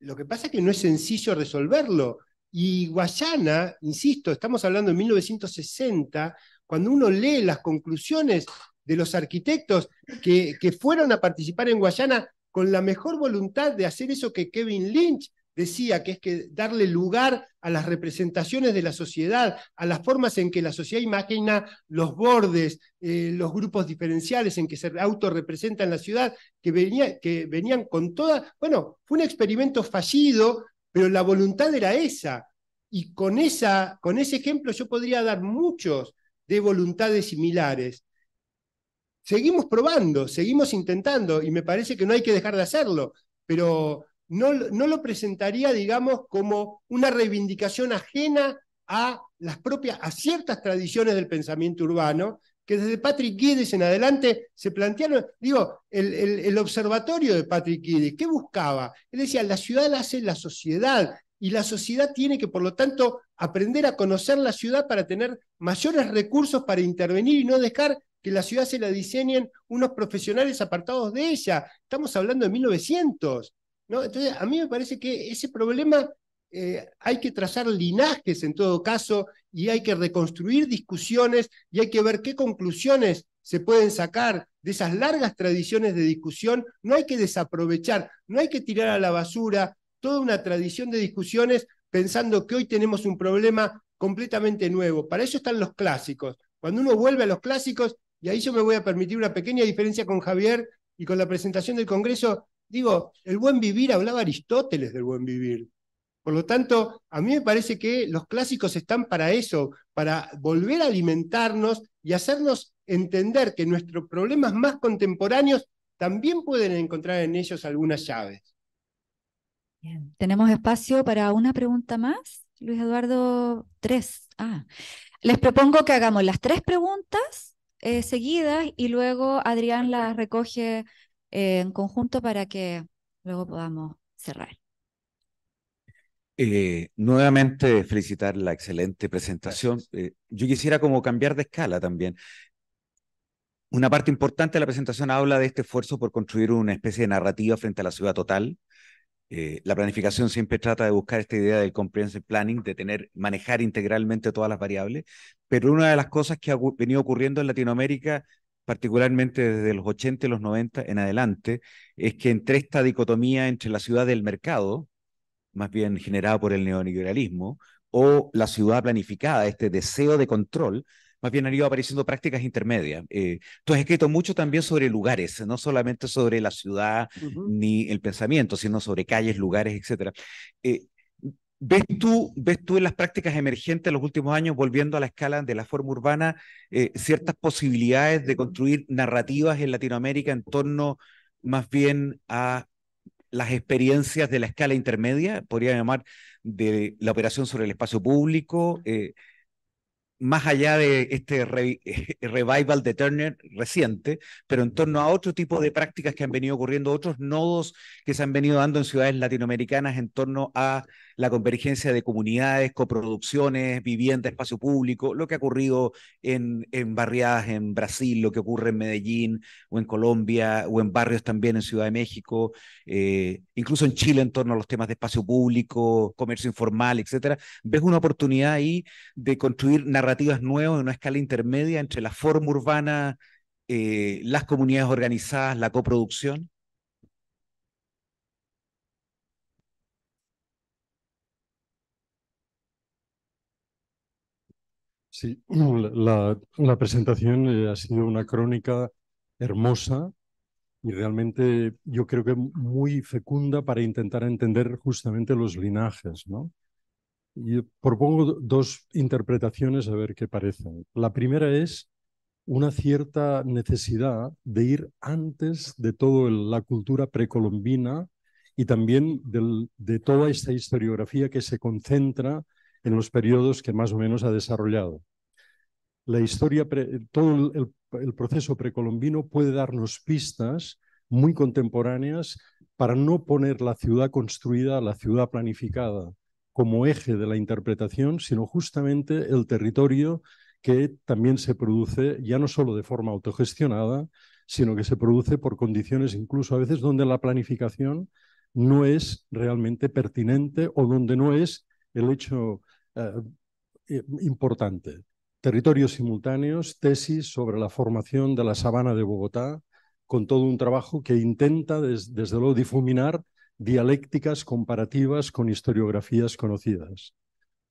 Lo que pasa es que no es sencillo resolverlo. Y Guayana, insisto, estamos hablando de 1960, cuando uno lee las conclusiones de los arquitectos que, fueron a participar en Guayana con la mejor voluntad de hacer eso que Kevin Lynch decía, que es que darle lugar a las representaciones de la sociedad, a las formas en que la sociedad imagina los bordes, eh, los grupos diferenciales en que se autorrepresentan la ciudad, que, que venían con toda... Bueno, fue un experimento fallido, pero la voluntad era esa. Y con, esa, con ese ejemplo yo podría dar muchos, de voluntades similares, seguimos probando, seguimos intentando, y me parece que no hay que dejar de hacerlo, pero no, no lo presentaría, digamos, como una reivindicación ajena a las propias, a ciertas tradiciones del pensamiento urbano, que desde Patrick Giddens en adelante se plantearon, digo, el, observatorio de Patrick Giddens, ¿qué buscaba? Él decía, la ciudad la hace la sociedad, y la sociedad tiene que, por lo tanto, aprender a conocer la ciudad para tener mayores recursos para intervenir y no dejar que la ciudad se la diseñen unos profesionales apartados de ella. Estamos hablando de 1900. ¿no? Entonces, a mí me parece que ese problema eh, hay que trazar linajes en todo caso y hay que reconstruir discusiones y hay que ver qué conclusiones se pueden sacar de esas largas tradiciones de discusión. No hay que desaprovechar, no hay que tirar a la basura toda una tradición de discusiones pensando que hoy tenemos un problema completamente nuevo. Para eso están los clásicos. Cuando uno vuelve a los clásicos, y ahí yo me voy a permitir una pequeña diferencia con Javier y con la presentación del Congreso, digo, el buen vivir, hablaba Aristóteles del buen vivir. Por lo tanto, a mí me parece que los clásicos están para eso, para volver a alimentarnos y hacernos entender que nuestros problemas más contemporáneos también pueden encontrar en ellos algunas llaves. Tenemos espacio para una pregunta más. Luis Eduardo, tres. Ah, les propongo que hagamos las tres preguntas eh, seguidas y luego Adrián las recoge eh, en conjunto para que luego podamos cerrar. Eh, nuevamente felicitar la excelente presentación. yo quisiera como cambiar de escala también. Una parte importante de la presentación habla de este esfuerzo por construir una especie de narrativa frente a la ciudad total, eh, la planificación siempre trata de buscar esta idea del comprehensive planning, de tener, manejar integralmente todas las variables, pero una de las cosas que ha venido ocurriendo en Latinoamérica, particularmente desde los 80 y los 90 en adelante, es que entre esta dicotomía entre la ciudad del mercado, más bien generada por el neoliberalismo, o la ciudad planificada, este deseo de control, más bien han ido apareciendo prácticas intermedias. Eh, tú has escrito mucho también sobre lugares, no solamente sobre la ciudad ni el pensamiento, sino sobre calles, lugares, etc. Eh, ¿Ves tú, ¿Ves tú en las prácticas emergentes en los últimos años, volviendo a la escala de la forma urbana, eh, ciertas posibilidades de construir narrativas en Latinoamérica en torno más bien a las experiencias de la escala intermedia, podría llamar, de la operación sobre el espacio público, eh, más allá de este eh, revival de Turner reciente, pero en torno a otro tipo de prácticas que han venido ocurriendo, otros nodos que se han venido dando en ciudades latinoamericanas en torno a la convergencia de comunidades, coproducciones, vivienda, espacio público, lo que ha ocurrido en, barriadas en Brasil, lo que ocurre en Medellín o en Colombia o en barrios también en Ciudad de México, eh, incluso en Chile en torno a los temas de espacio público, comercio informal, etcétera. Ves una oportunidad ahí de construir narrativas nuevas en una escala intermedia entre la forma urbana, eh, las comunidades organizadas, la coproducción. Sí, la, presentación eh, ha sido una crónica hermosa y realmente yo creo que muy fecunda para intentar entender justamente los linajes, ¿no? Y propongo dos interpretaciones a ver qué parecen. La primera es una cierta necesidad de ir antes de toda la cultura precolombina y también de toda esta historiografía que se concentra en los periodos que más o menos ha desarrollado. La historia, todo el, el proceso precolombino puede darnos pistas muy contemporáneas para no poner la ciudad construida, la ciudad planificada como eje de la interpretación, sino justamente el territorio que también se produce ya no solo de forma autogestionada, sino que se produce por condiciones incluso a veces donde la planificación no es realmente pertinente o donde no es el hecho eh, eh, importante. Territorios simultáneos, tesis sobre la formación de la sabana de Bogotá, con todo un trabajo que intenta, desde luego, difuminar dialécticas comparativas con historiografías conocidas.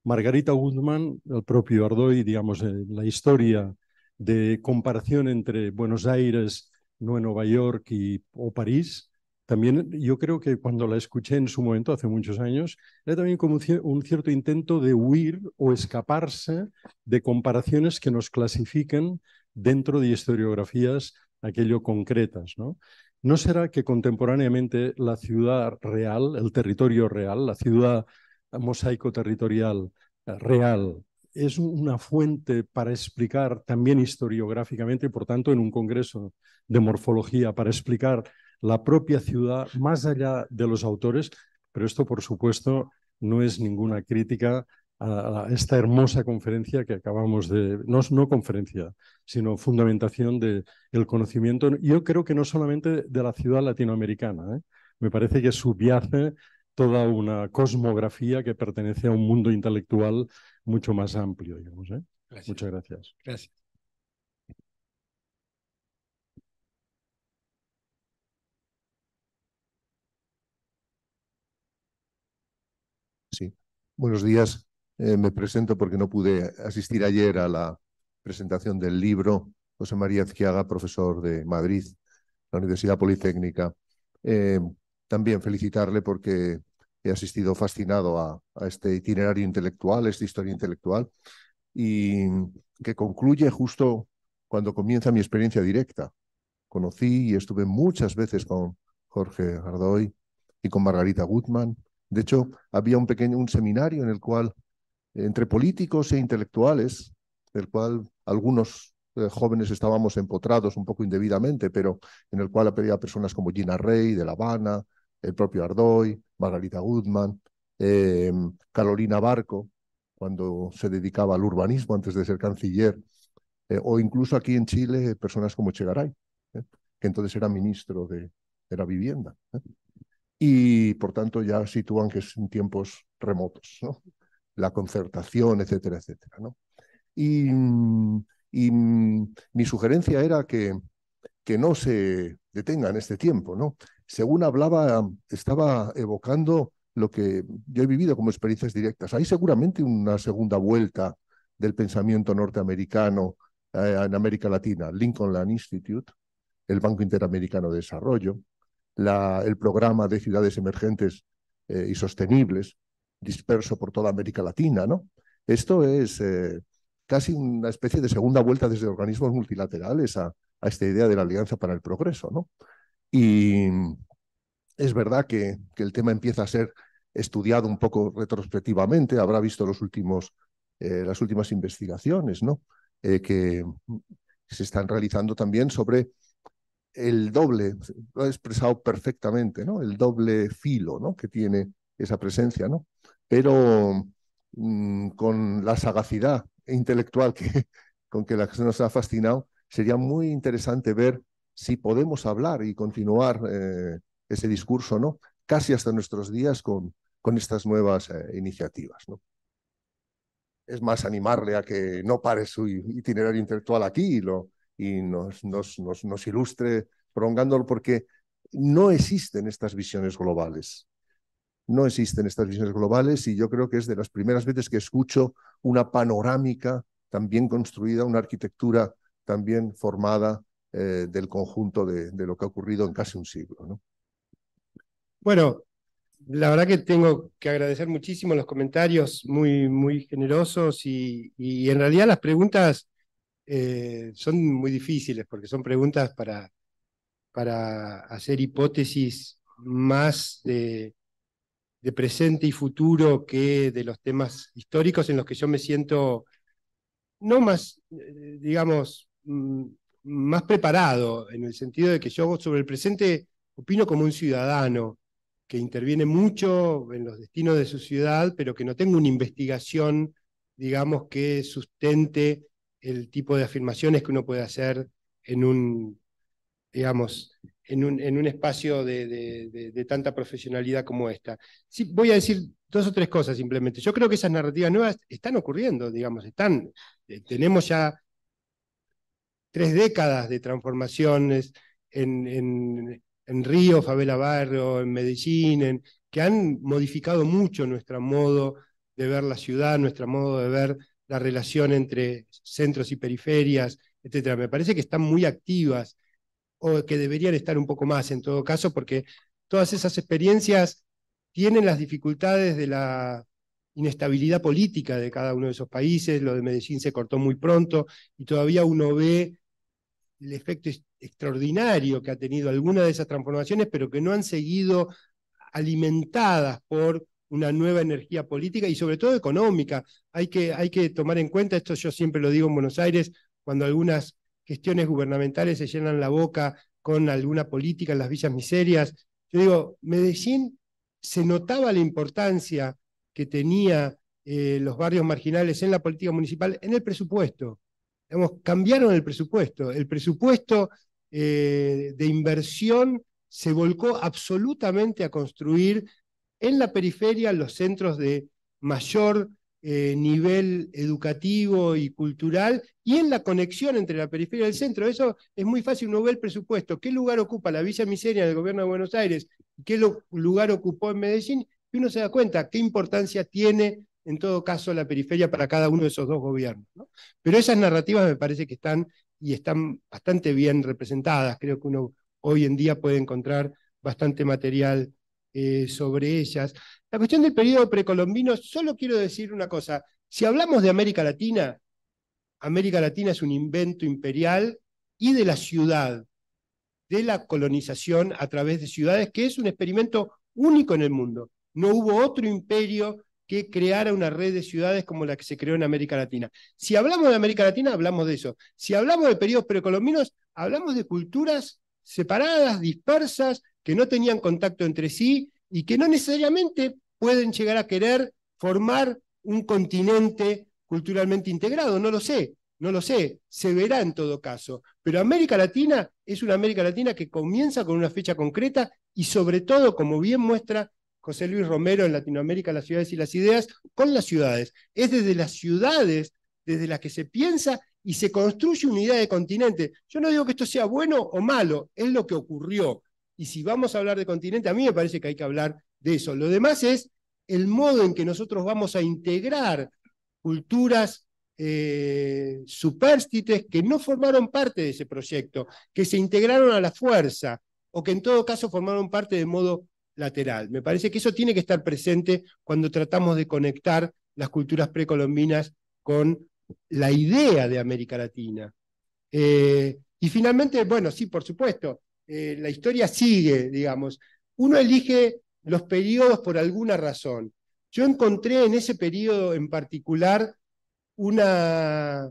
Margarita Guzmán, el propio Ardoy, digamos, eh, la historia de comparación entre Buenos Aires, Nueva York y, o París, también yo creo que cuando la escuché en su momento, hace muchos años, era también como un cierto intento de huir o escaparse de comparaciones que nos clasifiquen dentro de historiografías aquello concretas. ¿no? ¿No será que contemporáneamente la ciudad real, el territorio real, la ciudad mosaico territorial eh, real, es una fuente para explicar también historiográficamente, y por tanto en un congreso de morfología, para explicar la propia ciudad, más allá de los autores, pero esto, por supuesto, no es ninguna crítica a, esta hermosa conferencia que acabamos de, no, no conferencia, sino fundamentación del el conocimiento. Yo creo que no solamente de la ciudad latinoamericana, ¿eh? me parece que subyace toda una cosmografía que pertenece a un mundo intelectual mucho más amplio. Digamos, ¿eh? Muchas gracias. Gracias. Buenos días. Eh, me presento porque no pude asistir ayer a la presentación del libro José María Azquiaga, profesor de Madrid, la Universidad Politécnica. Eh, también felicitarle porque he asistido fascinado a, este itinerario intelectual, esta historia intelectual, y que concluye justo cuando comienza mi experiencia directa. Conocí y estuve muchas veces con Jorge Ardoy y con Margarita Gutmann de hecho, había un pequeño un seminario en el cual, entre políticos e intelectuales, del cual algunos eh, jóvenes estábamos empotrados un poco indebidamente, pero en el cual había personas como Gina Rey de La Habana, el propio Ardoy, Margarita Goodman, em, Carolina Barco, cuando se dedicaba al urbanismo antes de ser canciller, eh, o incluso aquí en Chile personas como Chegaray, eh, que entonces era ministro de, de la vivienda y por tanto ya sitúan que es en tiempos remotos, la concertación, etcétera, etcétera. Y, mi sugerencia era que, que no se detengan este tiempo. ¿no? Según hablaba, estaba evocando lo que yo he vivido como experiencias directas. Hay seguramente una segunda vuelta del pensamiento norteamericano eh, en América Latina, Lincoln Land Institute, el Banco Interamericano de Desarrollo, el programa de ciudades emergentes eh, y sostenibles disperso por toda América Latina. ¿no? Esto es eh, casi una especie de segunda vuelta desde organismos multilaterales a, esta idea de la Alianza para el Progreso. ¿no? Y es verdad que, el tema empieza a ser estudiado un poco retrospectivamente, habrá visto los últimos, eh, las últimas investigaciones ¿no? que se están realizando también sobre el doble, pues, lo ha expresado perfectamente, ¿no? El doble filo, ¿no? Que tiene esa presencia, ¿no? Pero mm, con la sagacidad intelectual que, con que la que nos ha fascinado, sería muy interesante ver si podemos hablar y continuar eh, ese discurso, ¿no? Casi hasta nuestros días con, con estas nuevas eh, iniciativas, ¿no? Es más, animarle a que no pare su itinerario intelectual aquí y lo, y nos, ilustre prolongándolo, porque no existen estas visiones globales. No existen estas visiones globales y yo creo que es de las primeras veces que escucho una panorámica también construida, una arquitectura también formada eh, del conjunto de, lo que ha ocurrido en casi un siglo. Bueno, la verdad que tengo que agradecer muchísimo los comentarios muy, muy generosos y en realidad las preguntas eh, son muy difíciles porque son preguntas para, para hacer hipótesis más de, de presente y futuro que de los temas históricos en los que yo me siento no más, eh, digamos, mm, más preparado, en el sentido de que yo sobre el presente opino como un ciudadano que interviene mucho en los destinos de su ciudad, pero que no tengo una investigación, digamos, que sustente el tipo de afirmaciones que uno puede hacer en un, digamos, en un, espacio de, tanta profesionalidad como esta. voy a decir dos o tres cosas simplemente. Yo creo que esas narrativas nuevas están ocurriendo, digamos, están, eh, tenemos ya tres décadas de transformaciones en, en, en Río, Favela Barrio, en Medellín, que han modificado mucho nuestro modo de ver la ciudad, nuestro modo de ver la relación entre centros y periferias, etcétera. Me parece que están muy activas o que deberían estar un poco más en todo caso, porque todas esas experiencias tienen las dificultades de la inestabilidad política de cada uno de esos países, lo de Medellín se cortó muy pronto y todavía uno ve el efecto extraordinario que ha tenido alguna de esas transformaciones, pero que no han seguido alimentadas por una nueva energía política y sobre todo económica. Hay que, hay que tomar en cuenta, esto yo siempre lo digo en Buenos Aires, cuando algunas gestiones gubernamentales se llenan la boca con alguna política en las villas miserias. Yo digo, Medellín se notaba la importancia que tenía eh, los barrios marginales en la política municipal, en el presupuesto. cambiaron el presupuesto. El presupuesto eh, de inversión se volcó absolutamente a construir en la periferia los centros de mayor eh, nivel educativo y cultural y en la conexión entre la periferia y el centro. Eso es muy fácil, uno ve el presupuesto, qué lugar ocupa la Villa Miseria del gobierno de Buenos Aires, qué lugar ocupó en Medellín, y uno se da cuenta qué importancia tiene en todo caso la periferia para cada uno de esos dos gobiernos. Pero esas narrativas me parece que están y están bastante bien representadas, creo que uno hoy en día puede encontrar bastante material eh, sobre ellas. La cuestión del periodo precolombino, solo quiero decir una cosa, si hablamos de América Latina, América Latina es un invento imperial y de la ciudad, de la colonización a través de ciudades, que es un experimento único en el mundo. No hubo otro imperio que creara una red de ciudades como la que se creó en América Latina. Si hablamos de América Latina, hablamos de eso. Si hablamos de periodos precolombinos, hablamos de culturas separadas, dispersas, que no tenían contacto entre sí y que no necesariamente pueden llegar a querer formar un continente culturalmente integrado, no lo sé, no lo sé, se verá en todo caso. Pero América Latina es una América Latina que comienza con una fecha concreta y sobre todo, como bien muestra José Luis Romero en Latinoamérica, las ciudades y las ideas, con las ciudades. Es desde las ciudades desde las que se piensa y se construye una idea de continente. Yo no digo que esto sea bueno o malo, es lo que ocurrió. Y si vamos a hablar de continente, a mí me parece que hay que hablar de eso. Lo demás es el modo en que nosotros vamos a integrar culturas eh, supérstites que no formaron parte de ese proyecto, que se integraron a la fuerza o que en todo caso formaron parte de modo lateral. Me parece que eso tiene que estar presente cuando tratamos de conectar las culturas precolombinas con la idea de América Latina. Eh, y finalmente, bueno, sí, por supuesto, eh, la historia sigue, digamos. Uno elige los periodos por alguna razón. Yo encontré en ese periodo en particular una,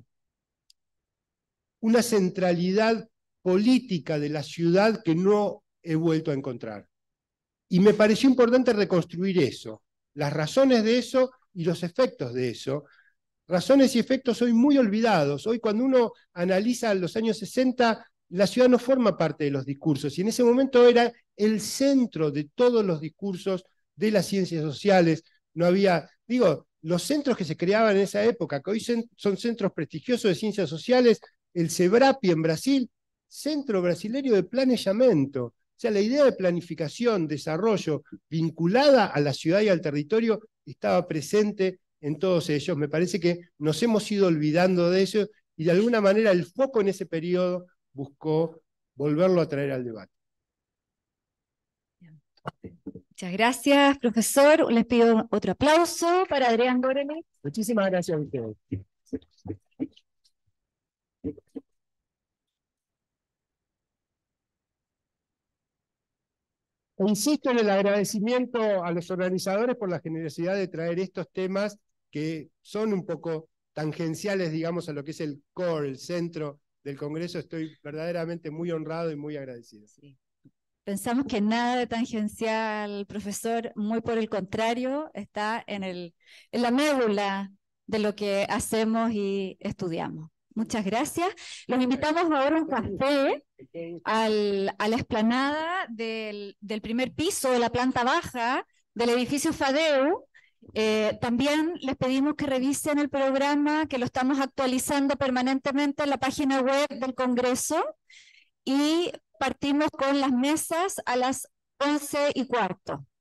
una centralidad política de la ciudad que no he vuelto a encontrar. Y me pareció importante reconstruir eso, las razones de eso y los efectos de eso. Razones y efectos hoy muy olvidados. Hoy cuando uno analiza los años 60, la ciudad no forma parte de los discursos, y en ese momento era el centro de todos los discursos de las ciencias sociales. No había, digo, los centros que se creaban en esa época, que hoy son centros prestigiosos de ciencias sociales, el CEBRAPI en Brasil, Centro Brasileño de planeamiento. O sea, la idea de planificación, desarrollo, vinculada a la ciudad y al territorio, estaba presente en todos ellos. Me parece que nos hemos ido olvidando de eso y de alguna manera el foco en ese periodo buscó volverlo a traer al debate. Muchas gracias, profesor. Les pido otro aplauso para Adrián Gómez. Muchísimas gracias a Insisto en el agradecimiento a los organizadores por la generosidad de traer estos temas que son un poco tangenciales, digamos, a lo que es el core, el centro del Congreso, estoy verdaderamente muy honrado y muy agradecido. Pensamos que nada de tangencial, profesor, muy por el contrario, está en, el, la médula de lo que hacemos y estudiamos. Muchas gracias. Los invitamos ahora a un café a la esplanada del, del primer piso de la planta baja del edificio FADEU eh, también les pedimos que revisen el programa, que lo estamos actualizando permanentemente en la página web del Congreso y partimos con las mesas a las once y cuarto.